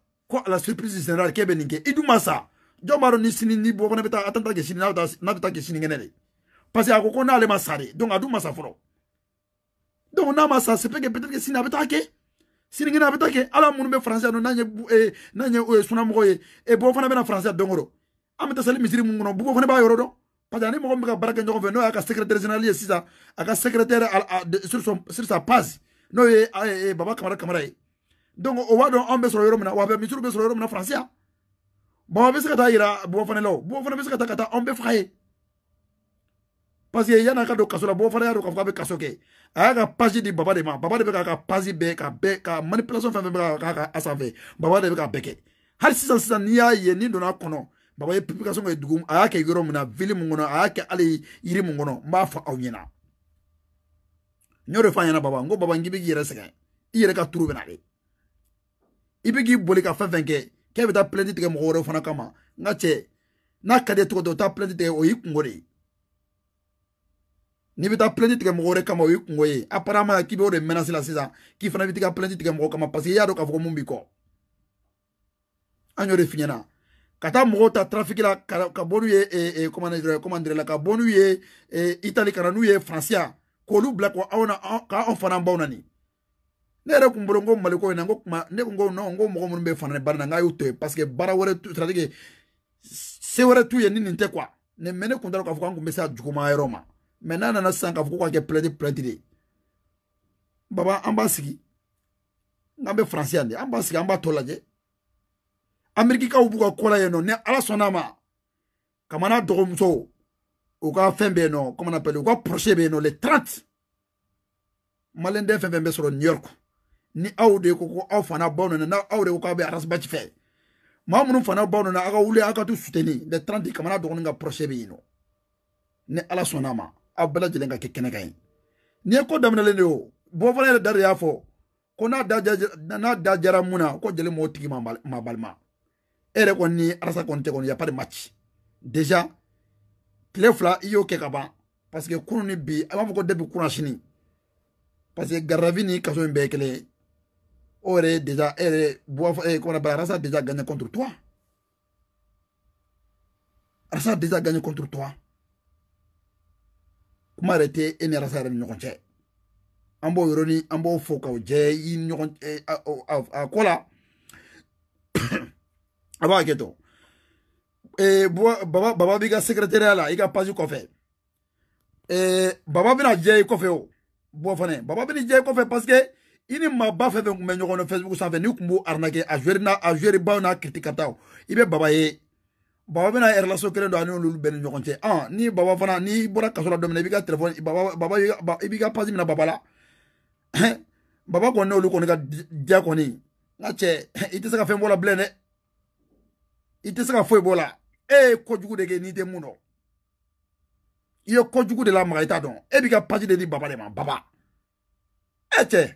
ko la surprise du général kebe nin kɛ i dun ma sa jɔn b'a dɔn ni sini ni bɔ fana bɛ taa a tɛ taa kɛ sini n'a bɛ taa n'a bɛ taa kɛ sinikɛnɛ de parce que a ko ko n'ale ma sa de donc a dun ma sa fɔlɔ donc n'a ma sa c'est peut-être que peut-être que sini a bɛ taa kɛ sinikɛnɛ a bɛ taa kɛ ala minnu bɛ faransi yan nɔ n'an ye n'an ye sunamɔgɔ ye bɔ fana bɛ na faransi yan don o don an bɛ ah, taa sali misiri mun kɔnɔ bugo fana b'a yɔrɔ dɔn parce que ani mɔgɔ min bɛ ka baara kɛ ɲɔgɔn fɛ n'o y'a ka secrétaire général ye sisan a ka secrétaire sur sa page n'o ye eh, eh, eh, baba kamara kamara ye donc o b'a dɔn anw bɛ sɔrɔ yɔrɔ min na wa misiriw bɛ sɔrɔ yɔrɔ min na faransi yan bɔn bɛ se ka taa yira bɔn fana la o bɔn fana bɛ se ka taa ka taa anw bɛɛ faga ye parce que yan'a ka don kaso la bɔn fana y'a dɔn k'a fɔ k'a bɛ kaso kɛ a y'a ka pasi di baba de ma baba de bɛ k'a ka pasi bɛɛ ka bɛɛ ka manipulation fɛn fɛn bɛ k'a ka a sanfɛ baba de bɛ k'a bɛɛ kɛ hali sisan sisan n'i y'a ye n'i donna a kɔnɔ baba ye publication kɛ dugu a y'a kɛ yɔrɔ min na ville mun kɔnɔ a y'a kɛ hali yiri mun kɔnɔ n b'a fɔ aw ɲɛna n y'o de fɔ a ɲɛna baba n ko baba n k'i bɛ k'i yɛrɛ sɛgɛn i yɛrɛ ka turu bɛ na de i bi k'i boli ka fɛn fɛn kɛ k'e bɛ taa plainte tigɛ mɔgɔ wɛrɛw fana kama n ka cɛ n'a ka di ye cogo dɔ o taa plainte tigɛ o y'i kungo de ye n'i bɛ taa plainte tigɛ mɔgɔ wɛrɛ kama o y'i kungo ye apparemment k'i bɛ o de menace la sisan k'i fana bɛ t'i ka plainte tigɛ mɔgɔ kama parce que i y'a dɔn k'a fɔ ko mun b'i kɔ an y'o de f'i ɲɛna ka taa mɔgɔw ta trafic la ka ka bɔ n'u ye ee ee comment dire comment dire la ka bɔ n'u ye ee Italie ka na n'u ye Faransi yan k'olu bila ko aw na k'anw fana baw na nin ne yɛrɛ kun bolo n ko maliko in na n ko kuma ne ko n ko mɔgɔ minnu bɛ fana ni baara in na n k'a y'u to yen parce que baara wɛrɛ t'u c'est à dire que se wɛrɛ t'u ye ni nin tɛ quoi ne mais ne kun t'a dɔn k'a fɔ k'an kun bɛ se a juguma yɔrɔ ma mais n'a nana sisan k'a fɔ k'u ka kɛ plainte plainte de ye baba an b'a sigi n'an bɛ faransi yan de an b'a sigi an b'a tɔ lajɛ amerikikaw b'u ka ko la yen nɔ ni ala sɔnn'a ma kamana dɔgɔmusow u ka fɛn bɛ yen nɔ comment on appelle u ka projet bɛ yen nɔ les trente maliyɛn den fɛn fɛn bɛ sɔrɔ new york ni aw de ko ko aw fana baw nana n'aw aw de ko k'aw bɛ arasibati fɛ maa minnu fana baw nana aw ka wuli aw ka t'u suteni le 30 kamana dɔgɔnin ka procès bɛ yen nɔ ni ala sɔnna a ma aw bɛɛ lajɛlen ka kɛ kɛnɛ kan ye nin ye ko daminɛlen de ye o bɔfɔla yɛrɛ da de y'a fɔ ko n'a da n'a da jara mun na ko jeli m'o tigi ma balima e yɛrɛ kɔni ni arasa kɔni tɛ kɔni y'a pas de match déjà tile fila i y'o kɛ ka ban parce que kunun ni bi a b'a fɔ ko depuis kunun sini parce que gardavi ni kaso in bɛɛ ye kelen ye o yɛrɛ ye déjà e yɛrɛ boifɔ e eh, comment on appelle arasa déjà gagné contre toi arasa déjà gagné contre toi kuma yɛrɛ tɛ e ni arasa yɛrɛ ni ɲɔgɔn cɛ an b'o yɔrɔnin an b'o fo k'aw jɛ i ni ɲɔgɔn cɛ eh, a ko la a b'a kɛ to eh, baba baba b'i ka secrétariat la i ka page kɔfɛ baba bɛna jɛ i kɔfɛ o bɔ fana baba bɛna jɛ i kɔfɛ parce que i ni maa ba fɛn fɛn kun bɛ ɲɔgɔn na facebook sanfɛ n'i kun b'o arnaquer a joueur n'a a joueur baw n'a critiquantaw i bɛ baba ye baba bɛna relation kelen don ani olu bɛɛ ni ɲɔgɔn cɛ ɔn ah, ni baba fana n'i bɔra kaso la don min na i b'i ka téléphone baba baba i b'i ka pasi minɛ baba la baba kɔni n'olu kɔni ka diya kɔni n ka cɛ i tɛ se ka fɛn bɔ o la bilen dɛ i tɛ se ka foyi bɔ o la e ye kojugu de kɛ n'i tɛ mun dɔn i ye kojugu de lamaga i t'a dɔn e b'i ka pasi de di baba de ma baba e cɛ.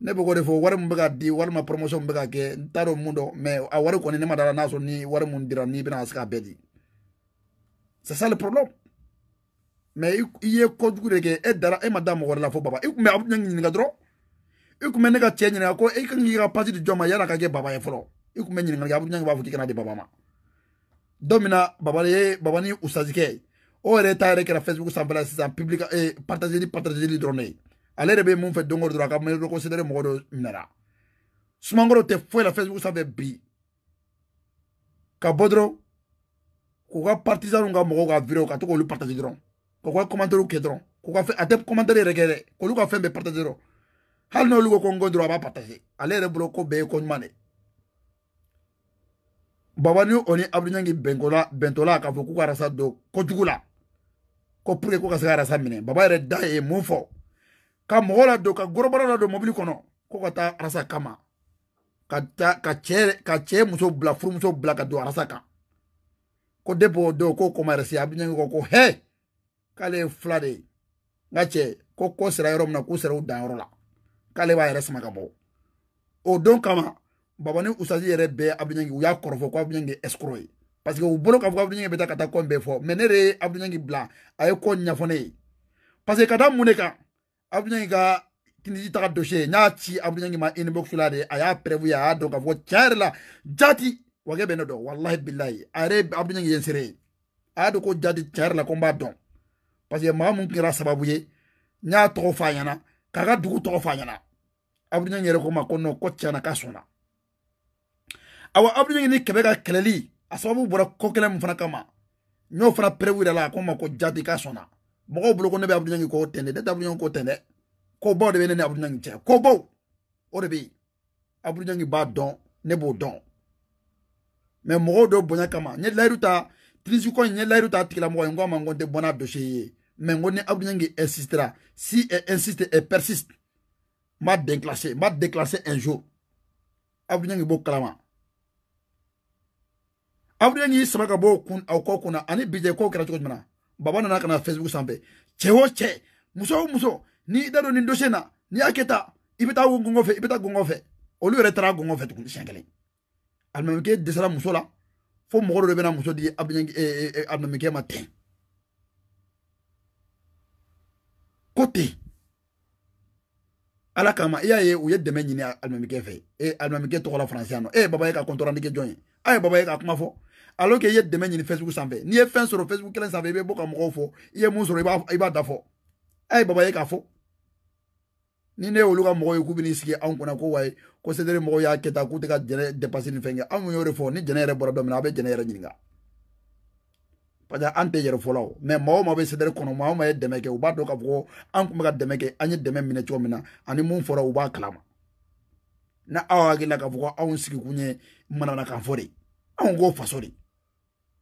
ne bɛ k'o de fɔ wari min bɛ ka di walima promotion min bɛ ka kɛ n t'a dɔn mun dɔn mais a wari kɔni ne ma d'a la n'a sɔrɔ ni wari mun dira n'i bɛna se k'a bɛɛ di c'est ça le problème mais i ye kojugu de kɛ e dara e ma da mɔgɔ wɛrɛ la fo baba i kun bɛ abu ɲininka dɔrɔn i kun bɛ ne ka cɛ ɲininka ko e kan k'i ka pasi di jɔn ma yala ka kɛ baba ye fɔlɔ i kun bɛ ɲininka kɛ abu ɲangi b'a fɔ k'i kana di baba ma don min na baba ye baba ni usazikɛ o yɛrɛ ta yɛrɛ kɛra facebook sanfɛla sisan public eh, partageli partageli dɔrɔn de ye ale de bɛ mun fɛ don o don dɔrɔn a ka mɛri reconsidéré mɔgɔ dɔ minɛra sumaworo tɛ foyi la facebook sanfɛ bi ka bɔ dɔrɔn k'u ka partisanw ka mɔgɔw ka videow ka to k'olu partage dɔrɔn k'u ka commentaire kɛ dɔrɔn k'u ka fɛn a tɛ commentaire yɛrɛ kɛ dɛ k'olu ka fɛn bɛɛ partage dɔrɔn hali n'olu ko ko n ko dɔrɔn a b'a partage ale yɛrɛ bolo ko bɛɛ ye ko ɲuman de baba ni o ni abudu ɲangi bɛnkola bɛntola k'a fɔ k'u ka rasa don kojugu la ko pour que k'u ka se ka rasa minɛ baba yɛrɛ da ye mun fɔ ka mɔgɔ ladon ka gɔrɔbara ladon mobili kɔnɔ ko ka taa arasa kama ka ta ka cɛ ka cɛ muso bila furumuso bila ka don arasa kan ko depi o don ko kɔmarisi a bi ɲɛgɛn kɔ ko hɛ k'ale ye fila de ye n ka cɛ ko ko sera yɔrɔ min na k'u sera u danyɔrɔ la k'ale b'a yɛrɛ sama ka bɔ o don kama baba ni usazi yɛrɛ bɛɛ abiyangi u y'a kɔrɔfɔ ko abiyangi ɛsikɔrɔ ye parce que u bolo k'a fɔ ko abiyangi bɛ taa ka taa kɔn bɛɛ fɔ mɛ ne de ye abiyangi bila a ye kɔ ɲɛfɔ ne ye parce que ka taa mun de kan abdou ka tiniji taga dossier n y'a ci abdou ma inbox la de a y'a preuve ye a y'a dɔn k'a fɔ tiɲɛ la jati wage bɛ do wallahi billahi are a yen sere ɲangi a y'a ko jati tiɲɛ la ko n b'a parce que maa mun kɛra sababu ye n y'a fa fɔ a k'a ka dugu tɔgɔ fa a ɲɛna abdou ko ma ko no ko tiɲɛ k'a sona awa abdou ni kɛmɛ ka kɛlɛli a sababu bora ko kɛlɛ fana kama n fana preuve yira la ko ma ko jati k'a sona mɔgɔw bolo ko ne bɛ abuduɲangi k'o tɛn dɛ ne tɛ abuduɲangi k'o tɛn dɛ ko baw de bɛ ne ni abuduɲangi cɛ ko baw o de bɛ yen abuduɲangi b'a dɔn ne b'o dɔn mɛ mɔgɔw dɔ bonya kama n ye layidu ta tirisi kɔ in n ye layidu ta tigilamɔgɔ ye n ko a ma n ko n tɛ bɔ n'a dossier ye mɛ n ko ni abuduɲangi insistera si elle insiste elle persiste n b'a déclasser n b'a déclasser un jour abuduɲangi b'o kalama abuduɲangi y'i sama ka bɔ o kun aw kɔ kunna ani bijɛ kow kɛra cogo jumɛn na baba nana kana facebook sanfɛ cɛ o cɛ muso o muso n'i da don nin dossier na n'i y'a kɛ tan i bɛ taa gɔngɔ fɛ i bɛ taa gɔngɔ fɛ olu yɛrɛ taara gɔngɔ fɛ tuguni siɲɛ kelen alimamikɛ dɛsɛra muso la fo mɔgɔ dɔ de bɛna muso di eh, eh, eh, alimamikɛ ma ten ko ten ala kama i y'a ye u ye dɛmɛ ɲini alimamikɛ fɛ e alimamikɛ tɔgɔ la faransi yan nɔ e ye baba ye ka kɔntɔrandike jɔn ye a ye baba ye ka kuma fɔ alors que i ye dɛmɛ ɲini facebook sanfɛ n'i ye fɛn sɔrɔ facebook kelen sanfɛ i bɛ bɔ ka mɔgɔw fɔ i ye mun sɔrɔ i b'a da fɔ a ye baba ye k'a fɔ ni ne y'olu ka mɔgɔw ye k'u bɛ n'i sigi anw kunna ko wayi ko sedere mɔgɔw y'a kɛ tan k'u tɛ ka jɛnɛ depasi ni fɛn kɛ anw y'o de fɔ ni jɛnɛ yɛrɛ bɔra dɔ min na a bɛ jɛnɛ yɛrɛ ɲininka parce que an tɛ yɛrɛ fɔla o mɛ maa o maa bɛ sedere kɔnɔ maa o maa ye dɛmɛ kɛ u b'a dɔn k'a fɔ ko an tun bɛ ka dɛmɛ kɛ an ye dɛmɛ minɛ cogo min na ani mun fɔra u b'a kalama na aw hakilila k'a fɔ ko anw sigikun ye manamanakan fɔ de anw k'o faso de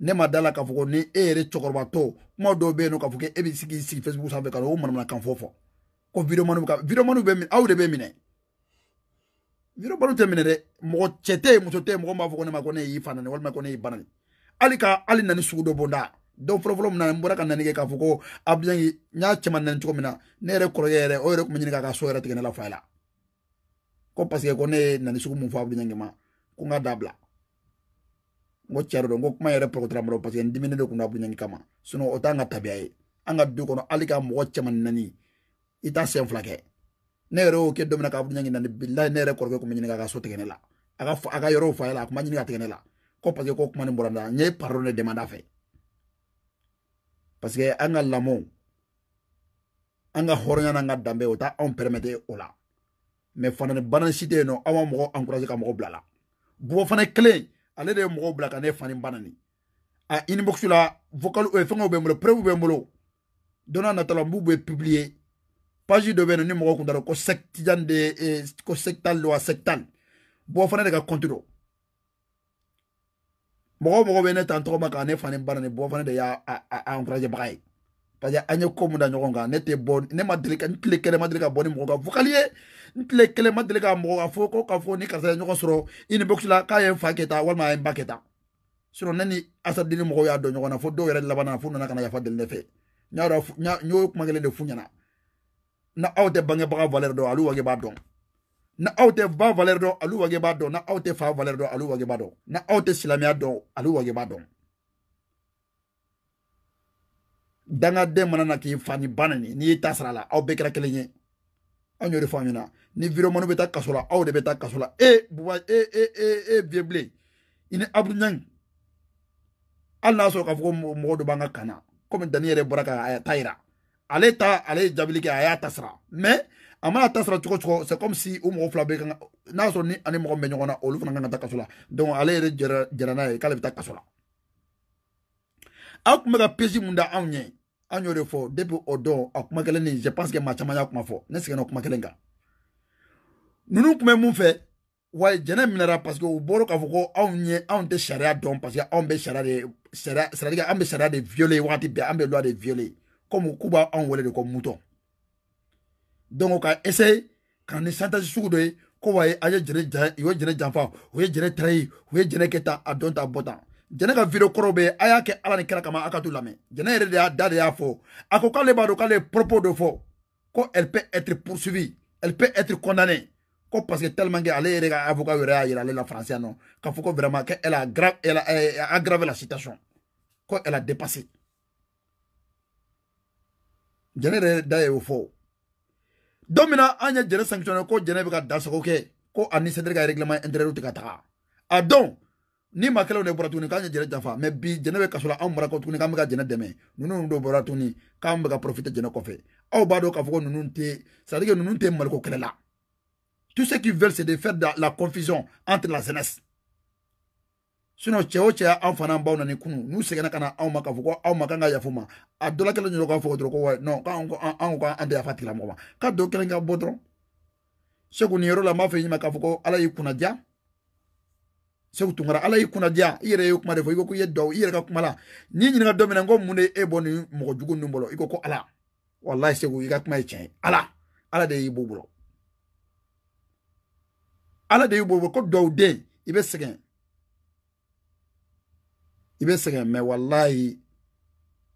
ne ma da la k'a fɔ ko ni e yɛrɛ cɛkɔrɔbatɔ kuma dɔw bɛ yen nɔ k'a fɔ k'e e bɛ se k'i sigi facebook sanfɛ ka na o manamanakan fɔ fɔ ko videomani bɛ ka videomani bɛ minɛ aw de bɛ minɛ videomani tɛ minɛ dɛ mɔgɔ cɛ tɛ yen muso tɛ yen mɔgɔ min b'a fɔ ko ne ma ko ne y'i fa nani walima ko ne y'i ba nani hali ka hali nani sugu dɔ bonda dɔw fɔlɔfɔlɔ min na n bɔra ka nani kɛ k'a fɔ ko abijan n y'a cɛman nani cogo min na ne yɛrɛ kɔrɔkɛ yɛrɛ o yɛrɛ tun bɛ ɲini k'a ka so yɛrɛ tigɛ ne la fa la ko paseke ko ne ye nani sugu mun fɔ abijan ma ko n ka dabila ngo charo don ko kuma yɛrɛ pɔrɔkɔtara mɔrɔ parce que n diminen de kun don kama suno ota t'an ka tabiya ye an ka du kɔnɔ hali ka mɔgɔ cɛman naani i t'a sen ne k'a bonyani naani bilayi ne yɛrɛ ko kun bɛ k'a so tigɛ aga aga a a fa yɛlɛ a kun ma ka ko parce ko kuma ni bɔra nye da de demande a parce que an ka lamɔ an ka hɔrɔnya n'an ka o permettre mais fana banan encourager ka mo blala bo fana clé ale de ye mɔgɔw bila ka ne fani bana ni a inbox la vocal euh, fɛngɛw bɛ n bolo preuve bɛ n bolo don n'a nata la n b'u bɛ publier page dɔ bɛ yen nɔ ni mɔgɔw kun taara ko sectijan de euh, ko sectal de wa sectal bɔ fana de ka compte dɔ mɔgɔ o mɔgɔ bɛ ne ta n tɔgɔ ma ka ne fani bana ni bɔ fana de y'a encourage baga ye parce que an ye ko mun da ɲɔgɔn kan ne tɛ bɔ ne ma deli ka n tile kelen ma deli ka bɔ ni mɔgɔ ka fɔkali ye n tile kelen ma deli ka mɔgɔ ka fɔ ko ka fɔ ni karisa ye ɲɔgɔn sɔrɔ i ni bɔkisi la k'a ye n fa kɛ tan walima a ye n ba kɛ tan sinɔn ne ni asadini mɔgɔw y'a dɔn ɲɔgɔn na fo dɔw yɛrɛ labanna fo nana ka na yafa deli ne fɛ n y'a dɔn n y'o kuma kelen de f'u ɲɛna na aw tɛ bangebaga valeur dɔn alu wage b'a dɔn na aw tɛ ba valeur dɔn alu wage b'a dɔn na aw tɛ fa valeur dɔn alu wage b'a dɔn na aw tɛ silamɛya dɔn alu wage b'a dɔn dangaden mana na k'i fa ni ba nani n'i y'i ta sara la aw bɛɛ kɛra kelen ye anw y'o de fɔ an ɲɛna ni viromani bɛ taa kaso la aw de bɛ taa kaso la e buba e e e e vie bilen i ni abudu ɲangi hali n'a sɔrɔ k'a fɔ ko mɔgɔ dɔ b'an ka kan na komi dani yɛrɛ bɔra ka a y'a ta yira ale ta ale ye jaabili kɛ a y'a ta sara mɛ a mana ta sara cogo cogo c'est comme si o mɔgɔ fila bɛ kan n'a sɔrɔ ni ani mɔgɔ min bɛ ɲɔgɔn na olu fana kan ka taa kaso la donc ale yɛrɛ jɛra jɛra n'a ye k'ale bɛ taa kaso la. aw kun bɛ ka pesi mun da anw ɲɛ an y'o de fɔ depi o don a kuma kelen nin je pense que maa caman y'a kuma fɔ ne sɛgɛnna kuma kelen kan ninnu kun bɛ mun fɛ wa jɛnɛ minɛra parce que u bɔra k'a fɔ ko anw ye anw tɛ sariya dɔn parce que anw bɛ sariya de sariya sariya anw bɛ sariya de viole wagati bɛɛ an bɛ loi de viole komi k'u b'anw wele de ko mutɔn donc ka essaye ka ni santazi sugu dɔ ye ko wa an ye jɛnɛ jan u ye jɛnɛ janfa u ye jɛnɛ tɛrɛ ye u ye jɛnɛ kɛ tan a dɔn tan a bɔ tan jɛnɛ video kɔrɔ bɛ a y'a kɛ ala ni kama a ka t'u lamɛn jɛnɛ yɛrɛ de y'a ko k'ale propos elle peut être poursuivie elle peut être condamnée quoi parce que tellement que ale avocat la France yan nɔ k'a vraiment a aggravé la situation quoi elle a dépassé jɛnɛ yɛrɛ da y'o fɔ don min na an ye jɛnɛ sanctionné ko jɛnɛ bɛ ka dasago kɛ ko ani règlement tɛ ka taga ni ma kelen de bɔra tuguni k'an ye jɛnɛ janfa mɛ bi jɛnɛ bɛ kaso la anw marakaw tuguni k'an bɛ ka jɛnɛ dɛmɛ ninnu dɔw bɔra tuguni k'an bɛ ka profite jɛnɛ kɔfɛ aw b'a dɔn k'a fɔ ko ninnu tɛ c'est à dire que ninnu tɛ maliko kɛlɛ la tout ce qui veulent c'est de faire de la confusion entre la jeunesse sinon cɛ o cɛ an fana baw nani kunu n'u sɛgɛnna ka na anw ma k'a fɔ ko aw ma kan ka yafa ma a dɔ la kelen ɲɔgɔn k'a fɔ dɔrɔn ko wa non k'an ko an ko an tɛ yafa tigilamɔgɔ ma k'a dɔ kelen ka bɔ dɔrɔn segu nin yɔrɔ la n b'a fɔ i ɲɛna k'a fɔ ko ala y'i kunnaja segu tungara ala y'i kunnadiya i yɛrɛ ye kuma de fɔ i ko ko i ye dɔw i yɛrɛ ka kuma la n'i ɲininka don min na n ko mun de e bɔ nin mɔgɔ jugu ninnu bolo i ko ko ala walayi segu i ka kuma ye tiɲɛ ye ala ala de y'i b'u bolo ala de y'u bolo ko dɔw den i bɛ sɛgɛn i bɛ sɛgɛn mɛ walayi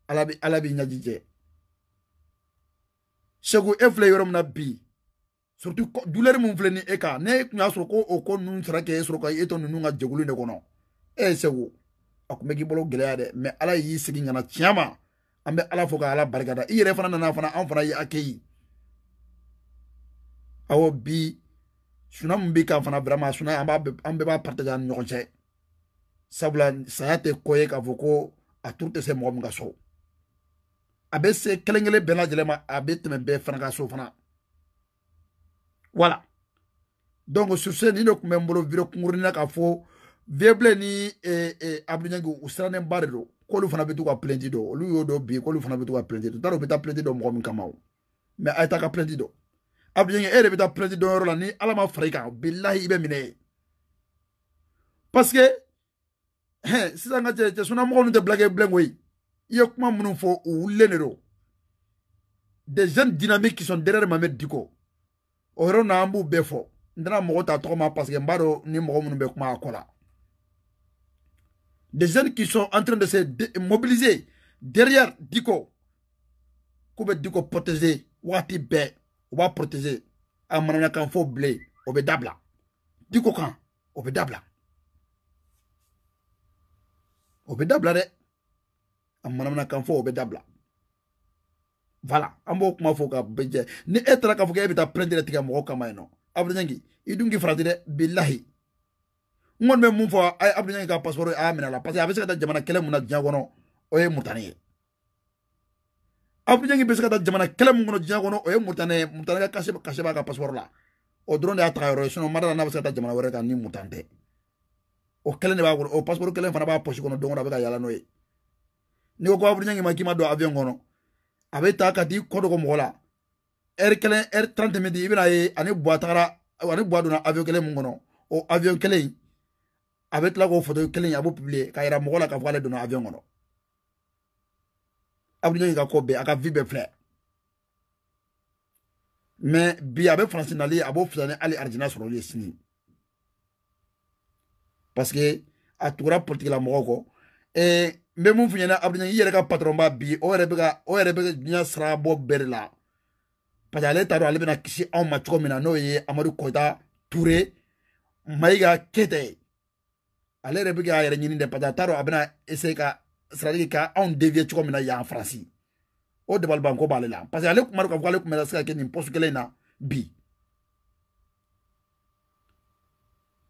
ala bi ala b'i ɲɛjijɛ segu e filɛ yɔrɔ min na bi surtout douleur mun filɛ ni e kan ne tun y'a sɔrɔ ko o ko ninnu sera k'e sɔrɔ ka e to ninnu ka jɛkulu in de kɔnɔ e ye seko a tun bɛ k'i bolo gɛlɛya dɛ mɛ ala y'i sigi ka na tiɲɛ ma an bɛ ala fo ka ala barikada i yɛrɛ fana nana fana an fana ye akeyi awɔ bi suna mun b'i kan fana vraiment suna an b'a an bɛɛ b'a partage an ni ɲɔgɔn cɛ sabula saya tɛ ko ye k'a fɔ ko a turu tɛ se mɔgɔ min ka so a bɛ se kelen kelen bɛɛ lajɛlen ma a bɛ tɛmɛ bɛɛ fana ka so fana voilà donc sur ce ni ne kun bɛ n bolo video kunkurunin na k'a fɔ viebile ni eh, eh, abudulayi u sirannenba de don k'olu fana bɛ to ka plainte dɔn olu y'o dɔn bi k'olu fana bɛ to ka plainte dɔn n t'a dɔn u bɛ taa plainte dɔn mɔgɔ min kama o mais a ye taa ka plainte dɔn abudulayi e yɛrɛ bɛ taa plainte dɔn yɔrɔ la ni ala ma fara i kan bilahi i bɛ minɛ ye parce que hɛn sisan ka cɛ cɛ sunnamɔgɔ ninnu tɛ bilake bilen koyi i ye kuma minnu fɔ u wulilen de don des jeunes dynamiques qui sont derrière Mamɛ Diko Oro b'efo, na an b'u bɛɛ parce que ni mogo kuma des jeunes qui sont en train de se mobiliser derrière Diko Koube Diko protéger wati be, wa protéger amana kan fo blé o Diko kan obedabla. Obedabla. dabila dabla bɛ fo voilà an kuma foka ka bɛɛ ni e taara k'a fɔ k'e bɛ taa plainte de tigɛ mɔgɔ kama yen nɔ abudu i dun k'i farati dɛ bilahi n kɔni bɛ mun fɔ a ye ka passeport a y'a minɛ a la parce que a bɛ se ka taa jamana kɛlɛ mun na diɲɛ kɔnɔ o ye mutani ye abudu bɛ ka taa jamana kɛlɛ mun kɔnɔ o ye mutani mutani ka kasi kasi b'a ka passeport la o dɔrɔn de y'a taga yɔrɔ ye sinon mara la n'a bɛ se jamana wɛrɛ kan ni mutante. o kelen de b'a kɔnɔ o passeport kelen fana b'a poche kɔnɔ don o don a bɛ ka yaala n'o n'i ko ko abudu ma k'i ma don avion kɔnɔ a bɛ ta ka t'i kɔ dɔgɔ mɔgɔ la ɛri kelen ɛri tan tɛmɛ di i bɛna ye ani buwa tagara ani buwa donna awiyɔn kelen mun kɔnɔ o awiyɔn kelen in a bɛ tila k'o foto kelen in a b'o pibiliye k'a yira mɔgɔ la k'a fɔ k'ale donna awiyɔn kɔnɔ aw bɛ ɲɔgɔn ka ko bɛɛ a ka vi bɛɛ filɛ mɛ bi a bɛ faransi nali a b'o fisa ni hali arijinɛ sɔrɔli ye sini parce que a tugura politikila mɔgɔw kɔ ee n bɛ mun f'i ɲɛna abudu i yɛrɛ ka patron b'a bi o yɛrɛ bɛ ka o yɛrɛ bɛ diɲɛ sira bɔ bɛɛ de la parce que ale t'a dɔn ale bɛna kisi anw ma cogo min na n'o ye amadu kɔyita ture mayiga kɛtɛ ye ale yɛrɛ bɛ k'a yɛrɛ ɲini dɛ parce que a t'a dɔn a bɛna essayer ka siratigi ka anw dévier cogo min na yan faransi o dabalibanko b'ale la parce que ale kuma don k'a fɔ k'ale tun bɛ se ka kɛ nin poste kelen in na bi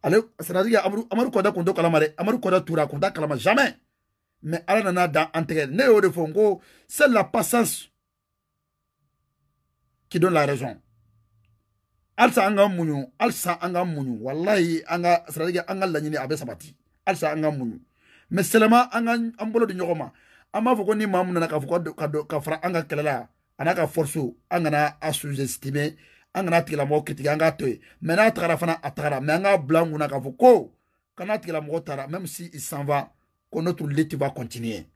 ale siratigi amadu amadu kɔda tun t'o kalama dɛ amadu kɔda tura a tun t'a kalama jamais mɛ ala nana dan an tɛgɛ ne y'o de fɔ n ko c'est la patience qui donne la raison halisa an ka muɲu halisa an ka muɲu walayi an ka c'est à dire an ka laɲini a bɛ sabati halisa an ka muɲu mɛ seulement an ka an bolo di ɲɔgɔn ma an b'a fɔ ko ni maa mun nana k'a fɔ ka ka fara an ka kɛlɛ la a n'a ka force an kana a sous-estimer an kana a tigilamɔgɔ critiquer an k'a to yen mɛ n'a tagara fana a tagara mɛ an k'a bila an kunna k'a fɔ ko kana a tigilamɔgɔ taara même si il s'en va ko notre lutte va continuer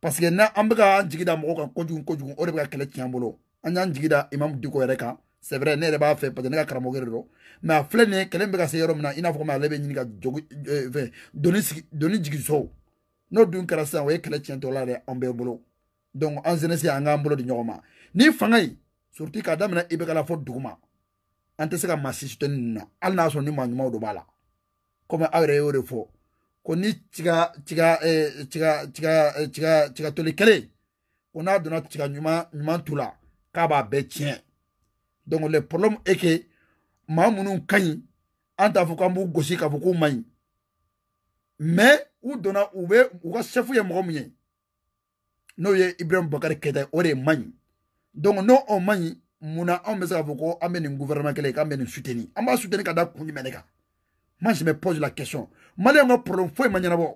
parce que na an bɛka an jigi da mɔgɔw kan kojugu kojugu o de bɛ ka kɛlɛ tiɲɛ an bolo an y'an jigi da imam diko yɛrɛ kan c'est vrai ne yɛrɛ b'a fɛ parce que ne ka karamɔgɔ yɛrɛ don mais a filɛ nin ye kɛlɛ bɛ ka se yɔrɔ min na i n'a fɔ komi ale bɛ ɲini ka jogo euh, fɛn doni sigi doni jigin so n'o dun kɛra sisan o ye kɛlɛ tiɲɛtɔ la yɛrɛ an bɛɛ bolo donc an jeunesse an k'an bolo di ɲɔgɔn ma ni fanga in surtout k'a daminɛ i bɛ kala fɔ dugu ma an tɛ se ka maa si sutɛ nin na hali n'a sɔrɔ ni maa ɲumanw de b'a la komi aw yɛrɛ y'o de fɔ ko ni tiga tiga eh, tiga tiga eh, tiga tiga toli kelen ko n'a donna tiga ɲuman ɲuman tu la k'a b'a bɛɛ tiɲɛ donc le problème est que maa minnu ka ɲi an t'a fɔ k'an b'u gosi k'a fɔ k'u man ɲi mais u donna u bɛ u ka chef ye mɔgɔ min ye n'o ye ibrahim bakari kɛta o de man ɲi donc n'o o man ɲi munna anw bɛ se k'a fɔ ko an bɛ nin gouvernement kelen k'an bɛ nin soutenir an b'a soutenir ka da kun jumɛn de kan moi je me pose la question maliyɛnw ka porobilɛmu foyi ma ɲɛnabɔ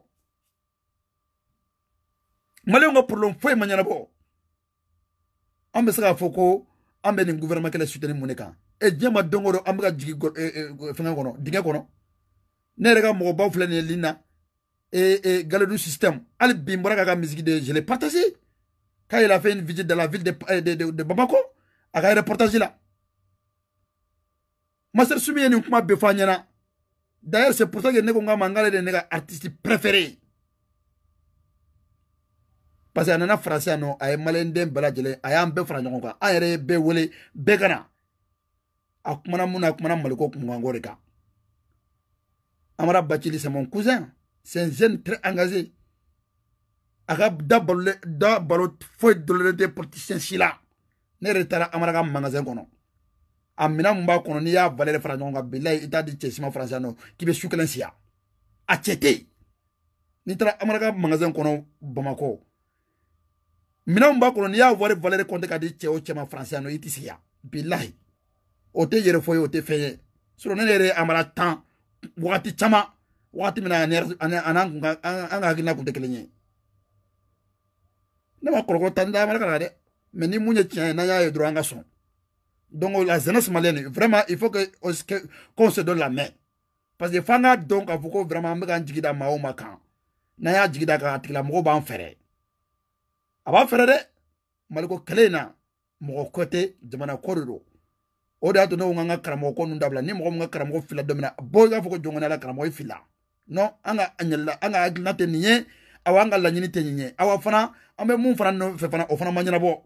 maliyɛnw ka porobilɛmu foyi ma ɲɛnabɔ an bɛ se k'a fɔ ko an bɛ nin gouvernement kɛlɛ soutenir mun de kan e diɲɛ ma don o don an bɛ ka jigin fɛngɛ kɔnɔ dingɛ kɔnɔ ne yɛrɛ ka mɔgɔbaw filɛ nin ye lin na galedu système hali bi n bɔra k'a ka musique de je l'ai partagé k'a yɛlɛ a fait une visite de la ville de, eh, de, de, de Bamako a ka reportage la Master Soumi ye nin kuma bɛɛ fɔ an ɲɛna d'ailleurs c'est pour ça que ndeko nga mangala ede ndeka artiste préféré parce que a nana faransi ya nɔ a ye maliyɛnden bɛɛ lajɛlen a y'an bɛɛ fara ɲɔgɔn kan an yɛrɛ ye bɛɛ wele bɛɛ ka na a kumana mun na a kumana maliko kunkanko de kan amara bacili c'est mon cousin c'est un jeune très engagé a ka da balo da balo foyi dololen tɛ politicien si la ne yɛrɛ taara amara ka magasin kɔnɔ a mina mun b'a kɔnɔ n'i y'a valɛ fara ɲɔgɔn kan bilayi i t'a di cɛ siman faransiya nɔ k'i bɛ su kelen siya a cɛ tɛ yen n'i taara amaraka magasin kɔnɔ bamakɔ mina mun b'a kɔnɔ n'i y'a wari valɛ kɔnte ka di cɛ o cɛ ma faransiya nɔ i tɛ siya bilayi o tɛ yɛrɛ fɔ ye o tɛ fɛn ye sinɔn ne yɛrɛ amara tan wagati caman wagati min na an kun ka an ka hakilina kun tɛ kelen ye ne ma kɔrɔkɔrɔ ta n tɛ amaraka la dɛ mɛ ni mun ye tiɲɛ ye n'an y'a ye dɔrɔn an ka sɔn donc la jeunesse malienne vraiment il faut que qu'on se donne la main parce que f'an ka dɔn k'a fɔ ko vraiment an bɛ k'an jigi da maa o maa kan n'an y'a jigi da kan a tigilamɔgɔ b'an fɛrɛ a b'an fɛrɛ dɛ maliko kɛlɛ in na mɔgɔ ko tɛ jamana ko de don o de y'a to ne ko n ka n ka karamɔgɔ ko ninnu dabila ni mɔgɔ min ka karamɔgɔ fila don min na bɔ i k'a fɔ ko jɔnkɔni ala karamɔgɔ e fila non an ka ɲɛlila an ka hakilina tɛ nin ye awa an ka laɲini tɛ nin ye awa fana an bɛ mun fana nɔfɛ fana o fana ma ɲɛnabɔ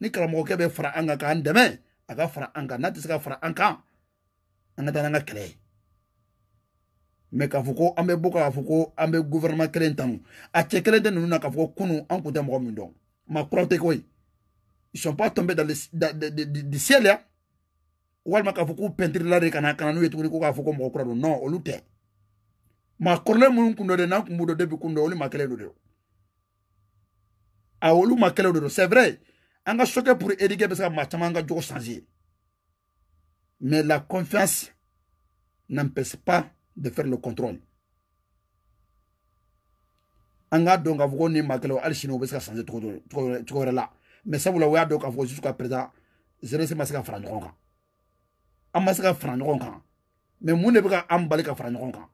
ni karamɔgɔkɛ bɛ fara an kan k'an dɛmɛ a ka fara an kan n'a tɛ se ka fara an kan an ka taa n'an ka kɛlɛ ye mɛ k'a fɔ ko an bɛ bɔ k'a fɔ ko an bɛ gouvernement kelen tanu a cɛ kelen tɛ ninnu na k'a fɔ ko kunun an tun tɛ mɔgɔ min dɔn maa kuraw tɛ koyi ils sont pas tombés dans le ciel ya walima k'a fɔ k'u peintirila de ka na ka na n'u ye tuguni ko k'a fɔ ko mɔgɔ kura don non olu tɛ maa kɔrɔlen minnu kun dɔ de n'an kun b'u dɔn depuis kun dɔ olu maa kelen de don a olu maa kelen de don c'est vrai anga ka pour éduquer parce que ma maa caman ka changer mais la confiance n'empêche pas de faire le contrôle anga donc dɔn ni maa kelen hali sini o bɛ se ka changer cogo cogo wɛrɛ la mais sabula o y'a dɔn jusqu'à présent zerese ma se ka fara ɲɔgɔn kan an mais mun ne bɛ ka an bali ka fara ɲɔgɔn kan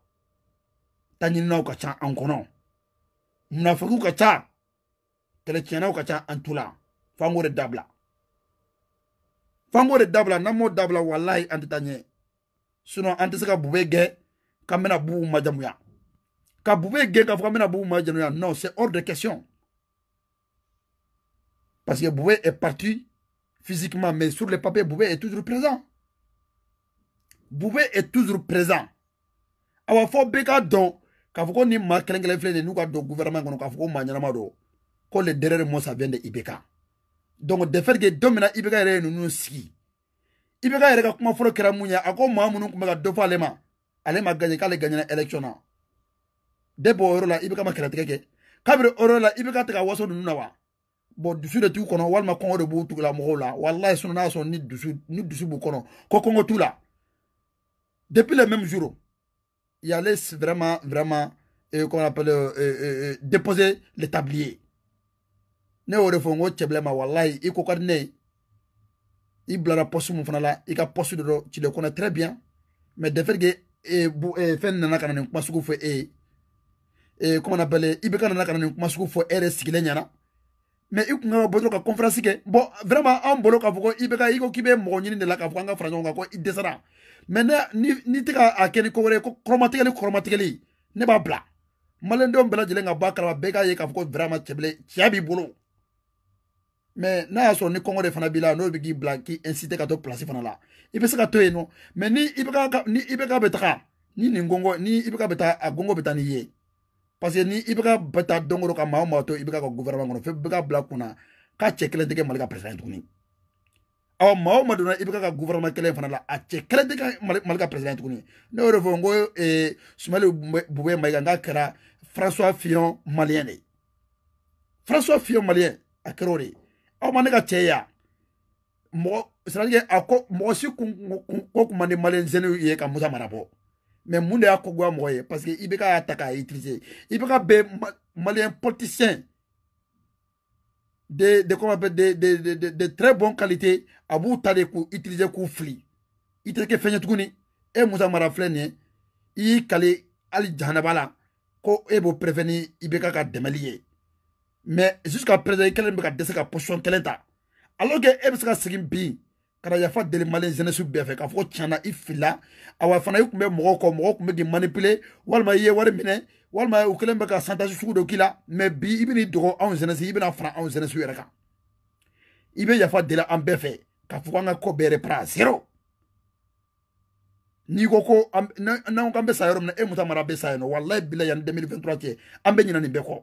taɲininaw ka ca an kɔnɔ munafigiw fango de dabla fango de dabla n'an m'o dabila walayi an Sinon taa ɲɛ sinɔn an tɛ se ka bube gɛn k'an bɛna b'u ka k'a non c'est hors de question parce que bube est parti physiquement mais sur le papier bube est toujours présent bube est toujours présent awa fo bɛɛ don, k'a foko ni nin maa gouvernement quand k'a foko ko le derrière moi ça vient de Ibeka donc de fait que don min na IBK yɛrɛ ye ninnu ka kuma fɔlɔ kɛra mun ye a ko maa alema. tun bɛ ka dɔ fɔ ale ma ale ma gagné k'ale gagné na élection na de bɔ la IBK ma kɛlɛtigɛ kɛ kabiri o la IBK tɛ waso ninnu na wa Bo dusu de t'u kɔnɔ walima kɔngɔ de b'u tugula mɔgɔw la walayi sinɔn n'a sɔrɔ ni dusu ni dusu b'u kɔnɔ ko kɔngɔ t'u la depuis le même jour y'allait vraiment vraiment euh, qu'on appelle euh, euh, euh, déposer le tablier ne y'o de fɔ n ko cɛbilɛ ma walayi i ko ka di ne ye i bilara pɔsi mun fana la i ka pɔsi dɔ dɔ cile kɔnɔ très bien mais de fait que e bu e fɛn nana ka na nin kuma sugu fɔ e ye e comment on appelle i bɛ ka nana ka na nin kuma sugu fɔ e yɛrɛ sigilen ɲɛna mais i kun kan ka bɔ dɔrɔn ka conférence kɛ bon vraiment an bolo k'a fɔ ko i bɛ ka i ko k'i bɛ mɔgɔ ɲini de la k'a fɔ k'an ka fara ɲɔgɔn kan ko i dɛsɛra mais ne ni ni tɛ ka a kɛ ni ko wɛrɛ ye ko kɔrɔmatigɛli kɔrɔmatigɛli ne b'a bila maliyɛndenw bɛɛ lajɛlen ka bɔ a kalama bɛɛ k'a ye k'a fɔ ko vraiment cɛbilen cɛ b'i bolo mɛ n'a y'a sɔrɔ ni kɔngɔ de fana b'i la n'o bɛ k'i bila k'i incite ka to pilasi fana la i bɛ se ka to yen nɔ mɛ ni i bɛ ka ni i bɛ ka bɛ taga ni nin gɔngɔ ni i bɛ ka bɛ taa a gɔngɔ bɛ taa n'i ye parce que ni i bɛ ka bɛ taa don kɔrɔ ka maa o maa to i bɛ ka ka gouvernement kɔnɔ fɛn bɛ ka bila kunna k'a cɛ kelen tɛ kɛ mali ka président ye tuguni ɔ maa o maa donna i bɛ ka ka gouvernement kelen fana la a cɛ kelen tɛ kɛ mali ka président ye tuguni ne y'o de fɔ n ko ee sumali bubɛ mayiga n'a kɛra françois fillon maliyɛn de ye françois fillon maliyɛn a kɛra o de ye aw ma ne ka cɛ ya mɔgɔ c'est à ko mɔgɔ si kun ko kun man di maliyɛnsɛnniw ye ka musa mara bɔ mɛ mun de y'a kogoya mɔgɔ ye parce que i bɛ ka y'a ta k'a utiliser i bɛ ka bɛn maliyɛn politicien de de comment appelle de de de de de très bonne qualité a b'u ta de k'u utiliser k'u fili i tɛ kɛ fɛn ye tuguni e musa mara filɛ nin ye i y'i kale hali jahanaba la ko e b'o préfet ni i bɛ ka ka dɛmɛli ye. mɛ jusqu'à présent i kelen bɛ ka dɛsɛ ka position kelen ta alors que e bɛ se ka segin bi ka na yafa deli maliyɛn jeunesse bɛɛ fɛ k'a fɔ ko tiɲɛna i fila awa fana i tun bɛ mɔgɔw kɔ mɔgɔw tun bɛ k'i manipuler walima i ye wari minɛ walima u kelen bɛ ka santage sugu dɔ k'i la mɛ bi i bɛ n'i dogo anw jeunesse i bɛna fara anw jeunesse yɛrɛ kan i bɛ yafa deli an bɛɛ fɛ k'a fɔ ko an ka ko bɛɛ repara à zéro n'i ko ko n'anw k'an bɛ sa yɔrɔ min na e muta mara bɛ sa yen nɔ walayi bilayi yanni 2023 cɛ an bɛ ɲina nin bɛɛ kɔ.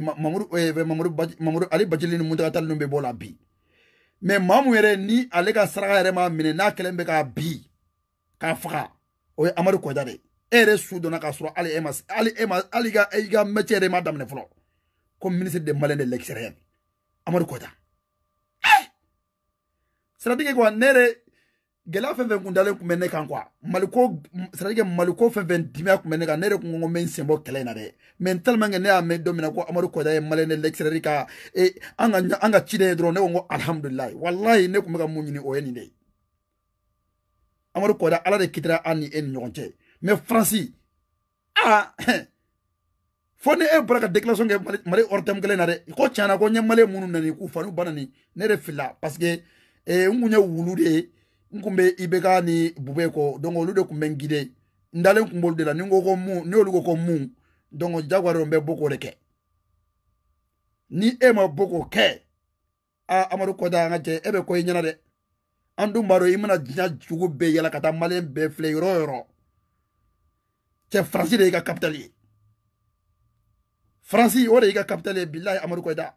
mamadu ale bajeli ni muntaga tali ninnu bɛ bɔ o la bi mɛ maa mun yɛrɛ ni ale ka saraka yɛrɛ ma minɛ n'a kɛlen bɛ k'a bin k'a faga o ye amadu kɔja de e yɛrɛ su donna k'a sɔrɔ hali e ma hali e ma hali i ka i ka mɛtiɛ yɛrɛ ma daminɛ fɔlɔ ko ministre de malien de l'extérieur amadu kɔja siratigɛ kuwa ne yɛrɛ gɛlɛya fɛn fɛn kun dalen kun bɛ ne kan kuwa maliko sadike maliko fɛn fɛn dimiya kun bɛ ne kan ne yɛrɛ kun ko n bɛ n sen bɔ kɛlɛ in na dɛ mɛ tɛlimankɛ ne y'a mɛn don min na ko amadu kɔda ye maliyɛn lɛkisɛrɛri ka e, an ka an ka ciden ye dɔrɔn ne ko n ko alihamudulilayi walayi ne kun bɛ ka mun ɲini o ye nin de ye amadu kɔda ala de kitira an ni e ni ɲɔgɔn cɛ mɛ faransi aa ah, fo ni e bɔra ka déclaration kɛ mali hors terme kelen na dɛ ko tiɲɛna ko n ye maliyɛn minnu nani k'u fa n'u ba nani ne yɛrɛ filila parce que e, n kun ye wulu de ye n kun bɛ ibk ni bube donc olu de kun bɛ n gide n dalen kun b'olu de la ni n ko ko mun ni olu ko ko mun donc jagoya n bɛ boko de kɛ ni e ma boko kɛ a amadu kɔta an ka cɛ e bɛ ko i ɲɛna dɛ an dun b'a dɔn i mana diɲɛ jugu bɛɛ yala ka taa maliyɛn bɛɛ filɛ yɔrɔ o yɔrɔ cɛ faransi de y'i ka kapitali ye faransi o de y'i ka kapitali ye bilayi amadu kɔta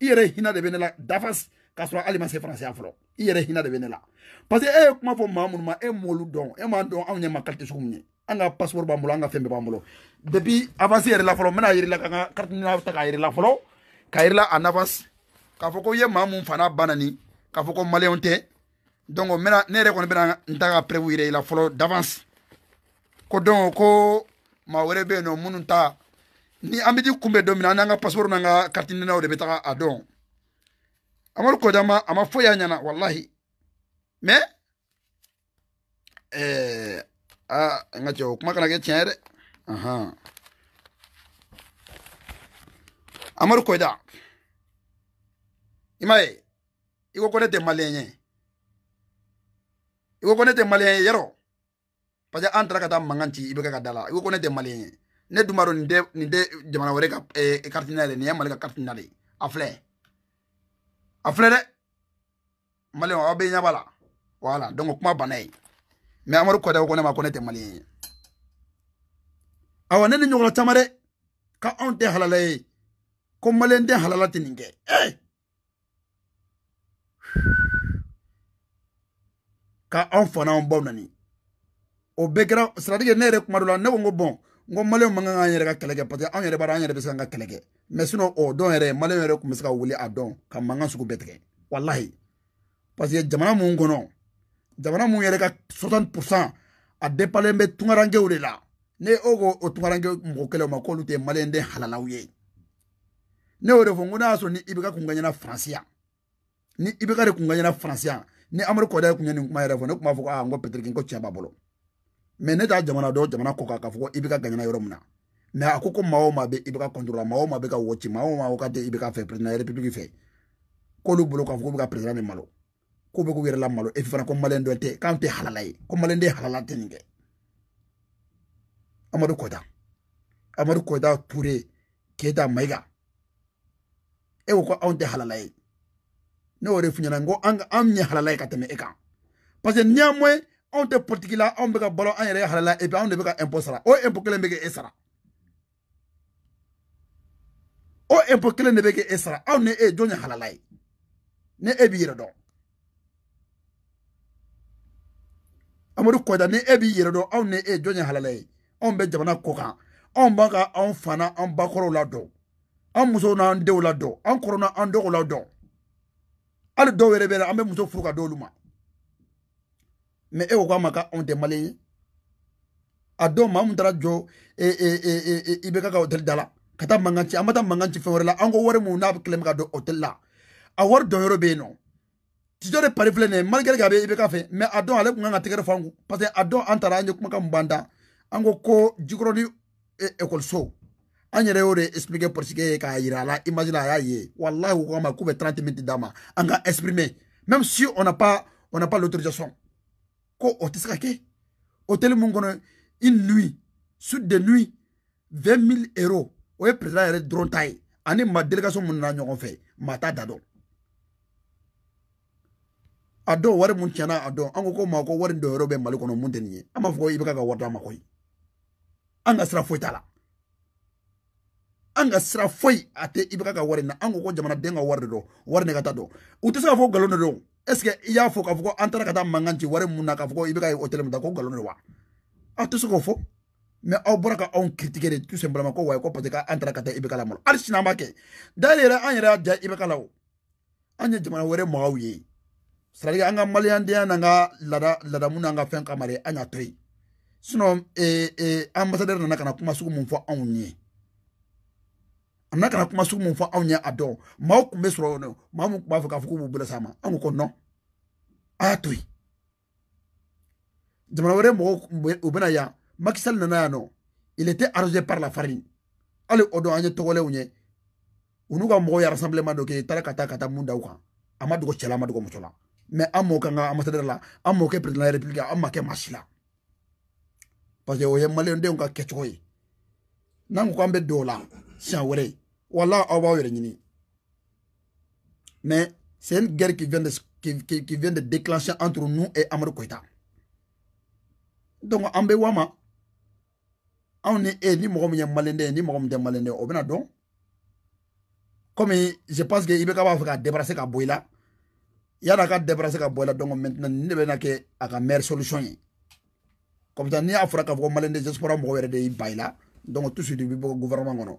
i yɛrɛ hinɛ de bɛ ne la dafasi k'a sɔrɔ hali ma se faransi yan fɔlɔ i yɛrɛ hinɛ de bɛ ne la parce que e eh, ye kuma fɔ maa minnu ma e m'olu dɔn e m'an dɔn anw ɲɛ ma kalite sugu min ye an ka passeport b'an bolo an ka fɛn bɛɛ b'an bolo depuis avance yɛrɛ la fɔlɔ n bɛna yiri la ka n ka carte d'identité ta k'a yiri la fɔlɔ k'a yiri la en avance k'a fɔ ko i ye maa mun fana banna nin k'a fɔ ko maliyɛnw tɛ donc n bɛna ne yɛrɛ kɔni bɛna n ta ka preuve yira i la fɔlɔ d'avance ko donc ko maa wɛrɛ bɛ yen nɔ minnu ta ni an bɛ t'i kunbɛn don min na an n'an ka passeport n'an ka carte d'identité de bɛ taga a dɔn amal ko a ma foyi y'a ɲɛna wallahi me ɛɛ aa n ka kuma kana ke tiɲɛ aha dɛ ko da kɔda i ko ko ne tɛ maliyɛn ko ko ne tɛ maliyɛn ye yɔrɔ parce que ka ko ne ne dun b'a dɔn nin ka e cardinal d'identité ye ka a filɛ dɛ maliyɛn aw bɛ ɲɛ b'a la wala donc kuma banna yen mɛ amadu kɔtɛ ko ne ma ko ne tɛ maliyɛn ye awɔ ne ni ɲɔgɔnna caman dɛ ka anw tɛ halala ye ko maliyɛn tɛ halala tɛ nin kɛ ee ka anw fa n'anw baw nani o bɛɛ kɛra siratigɛ ne yɛrɛ kuma dɔ la ne ko n ko bɔn n ko maliyɛnw man kan k'an yɛrɛ ka kɛlɛ kɛ parce que anw yɛrɛ b'a dɔn an yɛrɛ bɛ se k'an ka kɛlɛ kɛ mais sinon o don yɛrɛ maliyɛnw yɛrɛ tun bɛ se ka wuli a dɔn ka mankan sugu bɛɛ tigɛ walahi parce que jamana mun kɔnɔ jamana mun yɛrɛ ka soixante pourcent a dépalen bɛ tunkarankew de la ne o e ko o tunkaranke mɔgɔ kɛlɛw ma k'olu tɛ maliyɛnden halalaw ye ne y'o de fɔ n ko n'a y'a sɔrɔ ni ibk kun ka ɲɛna faransi yan ni ibk de kun ka ɲɛna faransi yan ni amadu kɔda kun ye nin kuma yɛrɛ fɔ ne tun b'a fɔ ko aa n ko petiriki n ko tiɲɛ b'a bolo mɛ ne t'a jamana dɔ jamana kɔ kan k'a fɔ ko i bɛ ka ganyana yɔrɔ min na mɛ a ko ko maa o maa bɛ i bɛ ka kɔntorɔla maa o maa bɛ ka wɔci maa o maa o ka tɛ i bɛ ka fɛ perezidan repibuliki fɛ k'olu bolo k'a fɔ k'u bɛ ka perezidan de malo k'u bɛ k'u yɛrɛ la malo e fana ko maliyɛn dɔ tɛ k'an tɛ halala ye ko maliyɛn de halala tɛ nin kɛ amadu kɔta amadu kɔta ture keyita mayiga e ko ko anw tɛ halala ye ne y'o de f'i ɲɛna n ko an ɲɛ halala ye ka tɛmɛ e kan parce que néanmoins anw tɛ politiki la anw bɛ ka balo an yɛrɛ ye halala et puis anw de bɛ ka impôt sara o impôt kelen bɛ kɛ e sara o impôt kelen de bɛ kɛ e sara anw ni e jɔn ye halala ye ni e b'i yɛrɛ dɔn amadu kɔda ni e b'i yɛrɛ dɔn anw ni e jɔn ye halala ye anw bɛ jamana kɔ kan anw b'a ka anw fana an bakɔrɔw la dɔn an musow n'an denw la dɔn an kɔrɔ n'an dɔgɔw la dɔn hali dɔw yɛrɛ bɛ na an bɛ muso furu ka d'olu ma mais e eh, ko k'a ma k'anw tɛ maliyɛn ye jo e e e e ibeka ka hotel dala, kata la amata taa mankan la an ko wari mun n'a bɛ ka do hôtel la a wari dɔnyɔrɔ bɛ yen nɔ tijɔ de pari malgré que a bɛ i ale eh, ka parce que adon antara an taara mbanda ko jikroni e école so an ore explique de expliqué la la y'a ye ko ma k'u 30 minutes dama, anga exprimer même si on n'a pas on n'a pas l'autorisation ko o tɛ se ka kɛ hôtel mun kɔnɔ une nuit sud de nuit vingt mille euros o ye président yɛrɛ dɔrɔn ta ye ani ma délégation mun nana ɲɔgɔn fɛ maa t'a da dɔn a dɔw wari mun tiɲɛna a dɔn an ko ko maa ko wari dɔw yɔrɔ bɛ mali kɔnɔ mun tɛ nin ye an b'a fɔ ko i bɛ ka ka wari d'a ma koyi an ka sira foyi t'a la an ka sira foyi a tɛ i bɛ ka ka wari na an ko ko jamanaden ka wari de don wari de ka taa dɔn u tɛ se ka fɔ nkalon de don eske i y'a fɔ k'a fɔ ko an taara ka taa mankan ci wari mun na k'a fɔ ko i bɛ ka hôtel mun ta ko nkalon de wa aw tɛ se k'o fɔ mɛ aw bɔra ka anw critiquer de tout simplement ko wayi ko parce que an taara ka taa IBK la hali sini an b'a kɛ d'ailleurs yɛrɛ an yɛrɛ y'a ja IBK la o an ye jamana wɛrɛ mɔgɔw ye c'est à dire an ka maliyandenya n'an ka lada ladamu n'an ka fɛn kama de an y'a to yen sinon ee ee ambassadeur nana ka na kuma sugu mun fɔ anw ye a na kana kuma sugu mun fɔ anw ye a dɔn maaw tun bɛ sɔrɔ yɔrɔ maa mun tun b'a fɛ k'a fɔ k'u b'u bolo s'a ma anw ko nɔn a y'a to yen jamana wɛrɛ mɔgɔw u bɛna yan makisali nana yan nɔ il était arrosé par la farine hali o don an ye tɔgɔlɛw ye u n'u ka mɔgɔw ye rassemblement dɔ kɛ i taara ka taa ka taa mun da u kan a ma dogo cɛ la a ma dogo muso la mais an m'o kɛ an ka ambassadeur la an m'o kɛ président de la république an ma kɛ maa si la parce que o ye maliyɛndenw ka kɛcogo ye n'an ko k'an bɛ don o la siɲɛ wɛrɛ Voilà, on va mais c'est une guerre qui vient de qui, qui, qui vient de déclencher entre nous et Amadou Koita donc en bɛ wama anw eh, ni e ni Malende, ni mɔgɔ min tɛ maliyɛnden ye o je pense que il va ka b'a fɛ k'a là, il y i la yan'a ka débarrasser ka donc maintenant nin de bɛ na kɛ a meilleure solution comme ça n'i y'a fɔra k'a fɔ ko maliyɛnden diaspora mɔgɔ yɛrɛ de y'i ba donc tout de suite i gouvernement non?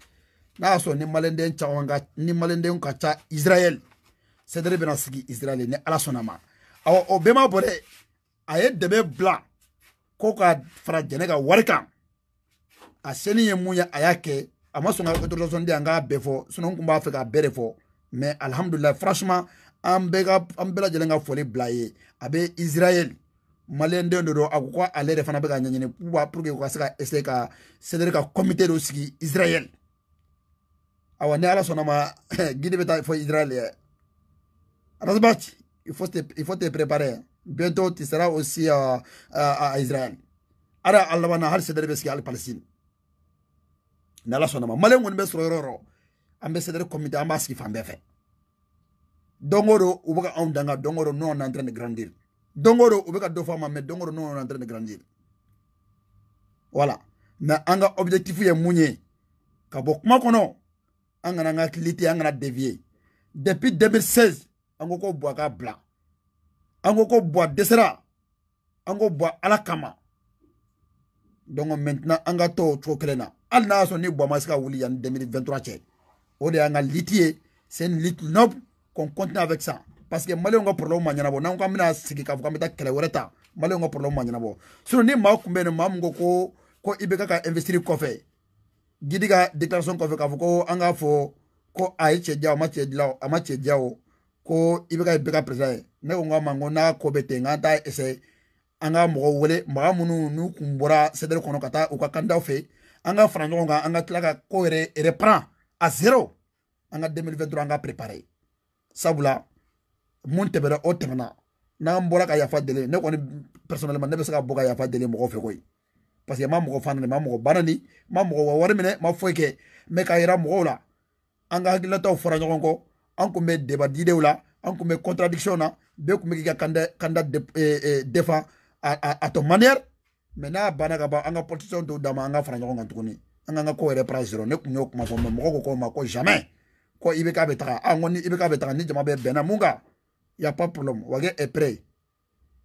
n'a y'a sɔrɔ ni maliyɛnden caman ka ni maliyɛndenw ka ca israɛl sɛdɛrɛ bɛna sigi israɛl ni ala sɔnna ma awɔ o bɛɛ ma bɔ dɛ a ye dɛmɛ bila ko ka fara jɛnɛ ka wari kan a seni ye mun ye a y'a kɛ a ma sɔn ka autorisation di yan k'a bɛɛ fɔ sinon n kun b'a fɛ k'a bɛɛ de fɔ mais alihamudulilayi franchement an bɛɛ ka an bɛɛ lajɛlen ka foli bila a ye a bɛ israɛl maliyɛnden de don a ko ko ale yɛrɛ fana bɛ ka ɲɛɲini pour que u ka se ka essayer ka sɛdɛrɛ ka comité dɔ sigi israɛl awa ni ala sɔnna ma guide bɛ taa fɔ israɛl yɛ rasbach il faut te il faut te préparer bientôt tu seras aussi euh, à, euh, à israël ala a laban na hali sedɛri bɛ sigi hali palestine ni ala sɔnna ma maliyɛn kɔni bɛ sɔrɔ yɔrɔ yɔrɔ an bɛ sedɛri comité an b'a sigi fan bɛɛ fɛ don o don u bɛ ka anw danga don o don nous on est en train de grandir don o don u bɛ ka dɔ fɔ an ma mais don o don nous on est en train de grandir voilà mais an ka objectif ye mun ye ka bɔ kuma kɔnɔ. an kana an ka hakili tɛ an kana devier depuis 2016 an ko ko Buwa k'a bila an ko ko Buwa dɛsɛra an ko Buwa ala kama donc maintenant an ka to o cogo kelen na hali n'a y'a sɔrɔ ni Buwa ma se ka wuli yanni 2023 cɛ o de y'an ka liti ye c'est une lutte noble qu'on continue avec ça parce que maliyɛnw ka problème ma ɲɛnabɔ n'an ko an bɛna sigi k'a fɔ k'an bɛ taa kɛlɛ wɛrɛ ta maliyɛnw ka problème ma ɲɛnabɔ sinon ni maa tun bɛ yen nɔ maa min ko ko ko i bɛ ka ka investir kɔfɛ gidi ka déclaration kɔfɛ k'a fɔ ko an k'a fɔ ko a ye cɛ diya o ma cɛ dilan a ma cɛ diya o ko i bɛ ka bɛɛ ka président ye ne ko n k'a ma n ko n'a ko bɛ ten k'an t'a essaye an ka mɔgɔw wele maa minnu n'u kun bɔra CDR kɔnɔ ka taa u ka kandidaw fɛ an ka fara ɲɔgɔn kan an ka tila ka ko yɛrɛ reprend à zéro an ka 2023 an ka préparer sabula mun tɛmɛra o tɛmɛna n'an bɔra ka yafa deli ne kɔni personnellement ne bɛ se ka bɔ ka yafa deli mɔgɔw fɛ koyi parce que ma mɔgɔ fana ni ma mɔgɔ bana ni ma mɔgɔ wa wari minɛ ma foyi kɛ mɛ k'a yira mɔgɔw la an ka hakililataw fara ɲɔgɔn kɔ an kun bɛ deba didenw la an kun bɛ contradiction na bɛɛ kun bɛ k'i ka kanda kanda defa a tɔ manière mɛ n'a banna ka ban an ka politisiyɛnw t'o d'an ma an ka fara ɲɔgɔn kan tuguni an k'an ka ko yɛrɛ para zero ne kun y'o kuma fɔ mɛ mɔgɔw ko ko ma ko jamais ko i bɛ k'a bɛ taga ah n ko ni i bɛ k'a bɛ taga ni jama bɛɛ bɛnna mun kan y a pas problème wa kɛ est prêt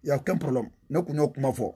y a aucun problème ne kun y'o kuma fɔ.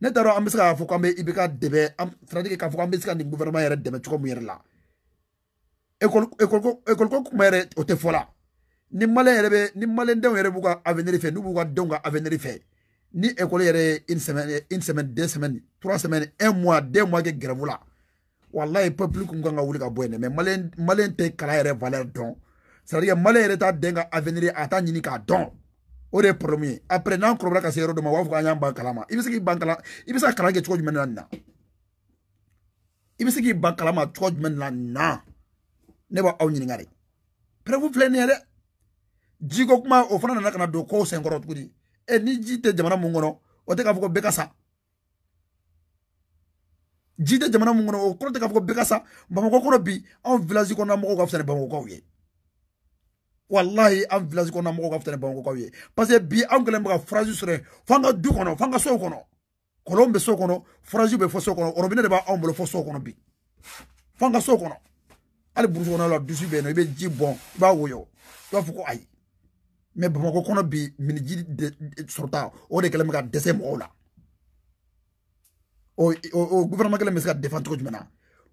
ne t'a dɔn an bɛ se k'a fɔ k'an bɛ i bɛ ka dɛmɛ c'est k'a fɔ k'an bɛ se ka nin gouvernement yɛrɛ dɛmɛ cogo min yɛrɛ la ekɔli ekɔli ekɔliko kuma yɛrɛ o tɛ fɔ la ni maliyɛn yɛrɛ bɛ ni maliyɛndenw yɛrɛ b'u ka avenir fɛ n'u b'u ka denw ka avenir fɛ ni ekɔli yɛrɛ ye une semaine une semaine deux semaines trois semaines un mois deux mois kɛ gɛrɛbu la walayi peuple kun kan ka wuli ka bɔ yen dɛ mais maliyɛn maliyɛn tɛ kalan yɛrɛ valeur dɔn c'est à dire maliyɛn yɛrɛ t'a den ka avenir a t'a ɲini k'a dɔn. o de ye problème ye après n'an kɔrɔbɔra ka se yɔrɔ dɔ ma u b'a fɔ k'an y'an ban kalan ma i bɛ se k'i ban kalan i bɛ se ka kalan kɛ cogo jumɛn na nin na i bɛ se k'i ban kalan ma cogo jumɛn na nin na ne b'aw ɲininka de preuve filɛ nin ye dɛ jiko kuma o fana nana ka na don kow senkɔrɔ tuguni e ni ji tɛ jamana mun kɔnɔ o tɛ k'a fɔ ko bɛɛ ka sa ji tɛ jamana mun kɔnɔ o kɔrɔ tɛ k'a fɔ ko bɛɛ ka sa bamakɔ kɔnɔ bi anw village kɔnɔna mɔgɔw ka fisa ni bamakɔkaw ye walahi an village kɔnɔna mɔgɔw ka fisa ni bamakɔkaw ye parce que bi an kɛlen bɛ ka furazi sɔrɔ f'an ka du kɔnɔ f'an ka sow kɔnɔ kolon bɛ so kɔnɔ furazi bɛ fɔ so kɔnɔ orobinɛ de b'anw bolo fɔ so kɔnɔ bi f'an ka so kɔnɔ hali burusi kɔnɔ la dusu bɛ yen nɔ i bɛ ji bɔn i b'a woyɔ i b'a fɔ ko ayi mɛ bamakɔ kɔnɔ bi miniji sɔrɔta o de kɛlen bɛ ka dɛsɛ mɔgɔw la o o gouvernement kelen bɛ se ka défend cogo jumɛn na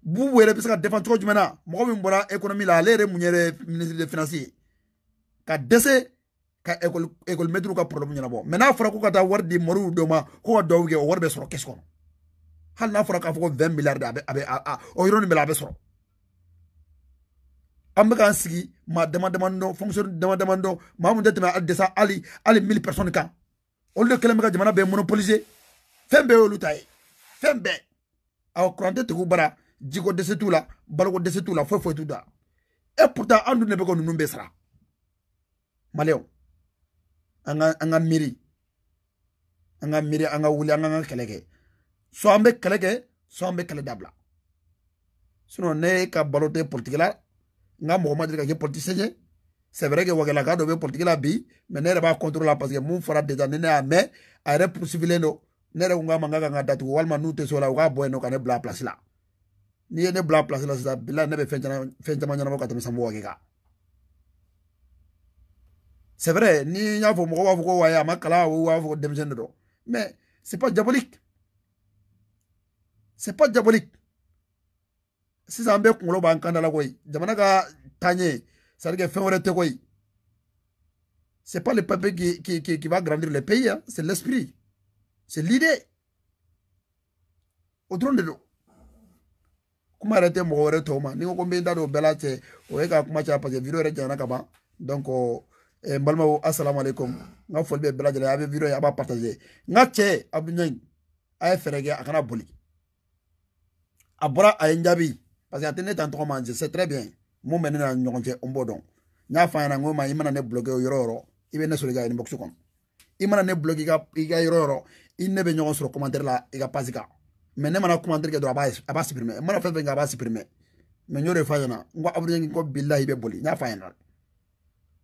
bubu yɛrɛ bɛ se ka défend cogo jumɛn na mɔgɔ min bɔra économie la ale yɛrɛ mun yɛrɛ ministre de finance ye ka dɛsɛ ka ekɔli ka porobilɛmu ɲɛnabɔ mɛ n'a fɔra ko ka taa wari di moriw dɔ ma ko ka dɔw kɛ o wari bɛ sɔrɔ kɛsi kɔnɔ hali n'a fɔra k'a fɔ ko vɛn miliyari de a bɛ a bɛ a o yɔrɔ nin bɛɛ la a bɛ sɔrɔ an bɛ k'an sigi maa dama dama dɔn fonctionnaire dama dama dɔn maa mun tɛ tɛmɛ hali dɛsɛ hali hali mille personnes kan olu de kɛlen bɛ ka jamana bɛɛ monopoliser fɛn bɛɛ y'olu ta ye fɛn bɛɛ awɔ kuran tɛ tigiw bara jiko dɛsɛ t'u la baloko dɛsɛ t'u la foyi foyi t'u la et pourtant an dun de bɛ ka ninnu bɛɛ sara maliyɛw anga anga miri, anga miri, anga wuli anga anga kɛlɛ so ambe bɛ so ambe kele dabla dabila sinɔn ne ka balote tɛ la nga mo ma deli ka kɛ politisiyɛn ye c'est vrai que wagalaka gado be politiki la bi mais ne yɛrɛ b'a contrôle la parce que mun fɔra déjà ni ne y'a a re pusifilen don ne yɛrɛ kun k'a ma n ka kan ka datugu walima n'u la u k'a bɔ yen nɔ ka ne bila place la n'i ye ne bila place la bila ne bɛ fɛn caman fɛn caman ka C'est vrai, ni y'a fɔ mɔgɔ b'a fɔ ko waya ma kalan o Mais c'est pas diabolique. C'est pas diabolique. sisan an bɛ kunkolo b'an kan da la koyi jamana ka taɲɛ c'est à dire fɛn wɛrɛ tɛ koyi c'est pas le papier qui, qui, qui, qui va grandir le pays hein? c'est l'esprit c'est l'idée o dɔrɔn de don kuma yɛrɛ tɛ mɔgɔ ni ko ko n bɛ n da don o kuma caya parce que vidéo yɛrɛ janyana ka ban donc oh, n eh, balimaw asalamu alaikum n ka foli bɛ bɛɛ lajɛlen a bɛ video ye a b'a partage n ka cɛ abudulayi a ye fɛɛrɛ kɛ a kana boli a bɔra a ye n jaabi parce que a tɛ ne ta n tɔgɔ ma je sais très bien mun bɛ ne na ɲɔgɔn cɛ n b'o dɔn n y'a fɔ a ɲɛna n ko ma i mana ne bloqué o yɔrɔ o yɔrɔ i bɛ ne sɔrɔ i ka inbox kɔnɔ i mana ne bloqué i ka i ka yɔrɔ o yɔrɔ i ne bɛ ɲɔgɔn sɔrɔ commentaire la i ka page kan mais ne mana commentaire kɛ dɔrɔn a b'a a b'a supprimer n mana fɛn fɛn kɛ a b'a supprimer mais n y'o de fɔ a ɲɛna n ko abudulayi n ko bilahi i bɛ boli n y'a fɔ a ɲɛna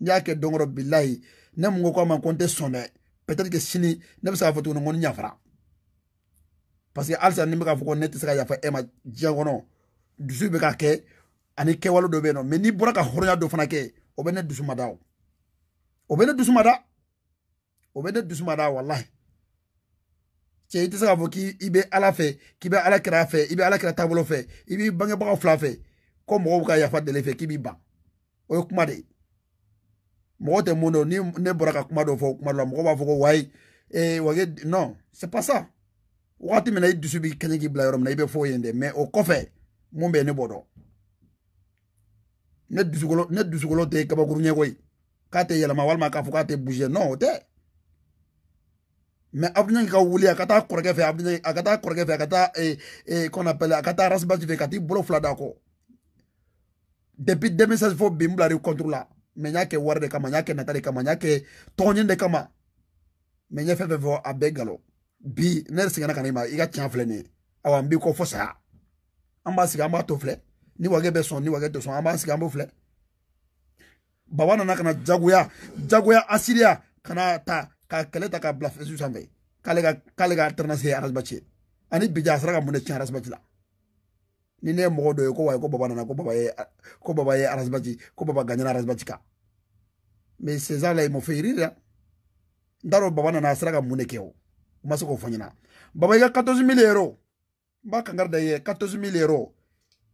n y'a kɛ don kɔrɔ bilayi ne mun ko k'a ma ko n tɛ sɔn dɛ peut-être que sini ne bɛ se k'a fɔ tuguni ko n yafara parce que halisa ni n bɛ k'a fɔ ko ne tɛ se ka yafa e ma diɲɛ kɔnɔ dusu bɛ k'a kɛ ani kɛwale dɔ bɛ yen nɔ mɛ n'i bɔra ka hɔrɔnya dɔ fana kɛ o bɛ ne dusu ma da o o bɛ ne dusu ma da o bɛ ne dusu ma da walahi cɛ i tɛ se k'a fɔ k'i bɛ ala fɛ k'i bɛ ala kira fɛ i bɛ ala kira taabolo fɛ i b'i bangebaga fila fɛ ko mɔgɔw ka yafa deli fɛ k'i b'i ban o ye kuma de ye Mwen te moun nou, ne mwen bo la ka kouma dou fokou, kouma dou la mwen ko wafokou e, woy, ewaye, non, se pa sa. Wati menayi dousou bi kene ki bla yor, menayi pe fo yende, men o kofè, mwen be ne moun nou. Net dousou kolo te keba kournyen woy, kate yelaman wal makafou kate boujen, non o te. Men apnen yon ki ka ou li akata korkefe, akata korkefe, akata e, e akata rasbatifikati, brou flada kou. Depi demisaj fok bi mwen blari w kontrou la, menyake warde kama nyake y'a kama nyake tonye nde de kama menye n ye bi nere yɛrɛ sɛgɛnna ka iga chanfle ni awa mbi b'i fosa fo amba an b'a tofle ni wage beson ni wage tɛ amba an amba ufle an b'o na kana jaguya jaguya kana ta ka kɛlɛ ta k'a bila kala kalega k'ale ka k'ale ka ani bija asraka mune chan la ni ne ye mɔgɔ dɔ ye ko wayi ko baba nana ko baba ye ko baba ye arasibati ko baba gagnana arasibati kan mais césar la il m'a fait rire hein n t'a dɔn baba nana a sera ka mun de kɛ o n ma se k'o fɔ n ɲɛna baba i ka quatorze mille euros n b'a kankari da i ye quatorze mille euros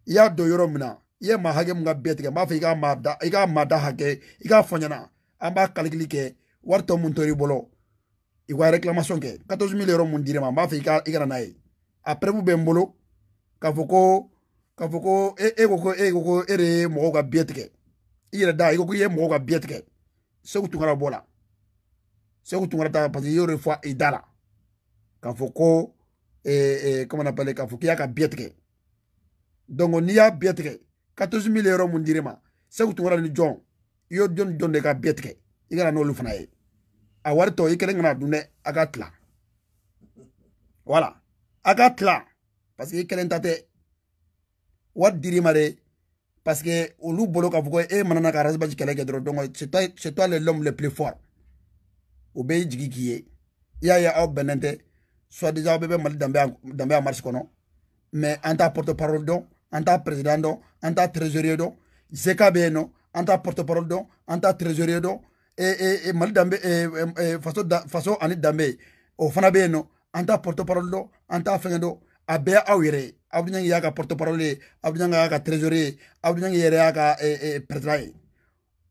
i y'a don yɔrɔ min na i ye maa hakɛ min ka bɛɛ tigɛ n b'a fɛ i k'a maa da i k'a maa da hakɛ i k'a fɔ n ɲɛna an b'a kalikili kɛ wari tɔ mun tor'i bolo i ka réclamation kɛ quatorze mille euros mun dir'i ma n b'a fɛ i ka i kana n'a ye a preuve bɛ n bolo k'a fɔ ko k'a fɔ ko e e ko ko e ko ko e de ye mɔgɔw ka biɲɛ tigɛ i yɛrɛ da i ko k'i ye mɔgɔw ka biɲɛ tigɛ segu tunkara bɔ la segu tunkara ta parce que i y'o de fɔ i da la k'a fɔ ko ee ee comment on appelle k'a fɔ k'i y'a ka biɲɛ tigɛ donc n'i y'a biɲɛ tigɛ quatorze mille yɔrɔ mun dir'i ma segu tunkara ni jɔn i y'o jɔn jɔn de ka biɲɛ tigɛ i kana n'olu fana ye a wari tɔ i kelen kana dun dɛ a ka tila voilà a ka tila parce que i kelen ta tɛ wari dir'i ma dɛ parce que olu bolo k'a fɔ ko e manana ka rasibasi kɛlɛ kɛ dɔrɔn donc c'est toi c'est toi l'homme le plus fort o bɛ jigi k'i ye i y'a ye aw bɛnnen tɛ soit déjà aw bɛɛ bɛ mali danbe danbe a marche kɔnɔ mais an t'a porte parole dɔn an t'a président dɔn an t'a trésorier dɔn zeka bɛ yen nɔ an t'a porte parole dɔn an t'a trésorier dɔn mali danbe faso faso ani danbe o fana bɛ yen nɔ an t'a porte parole dɔn an t'a fɛngɛ dɔn a bɛɛ aw yɛrɛ ye abdou ñangi y'a ka porte parole ye abdou ñangi y'a ka trésorier ye abdou ñangi yɛrɛ y'a ka eh, eh, président ye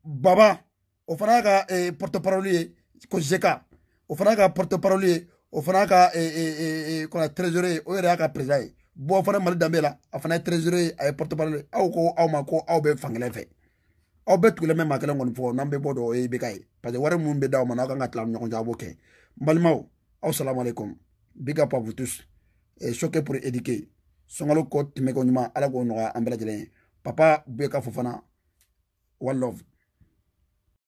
baba o fana y'a ka eh, porte parole ye ko jeka o fana y'a ka porte parole ye o fana y'a ka kɔnɔ trésorier ye o yɛrɛ y'a ka président ye bon fana mali danbe la a fana ye trésorier ye a ye porte parole ye aw ko aw ma ko aw bɛ fankelen fɛ aw bɛɛ tugulen bɛ maa kelen kɔni fɔ n'an bɛ bɔ dɔ o ye IBK ye parce que wari minnu bɛ d'aw ma n'aw kan ka tila ɲɔgɔn cɛ aw b'o kɛ n balimaw aw salamu aleykum big up à vous tous et choqué pour éduquer sɔngalo kɔ tɛmɛ ko ɲuman ala k'o nɔgɔya an bɛɛ lajɛlen ye papa bɛ ka fo fana one love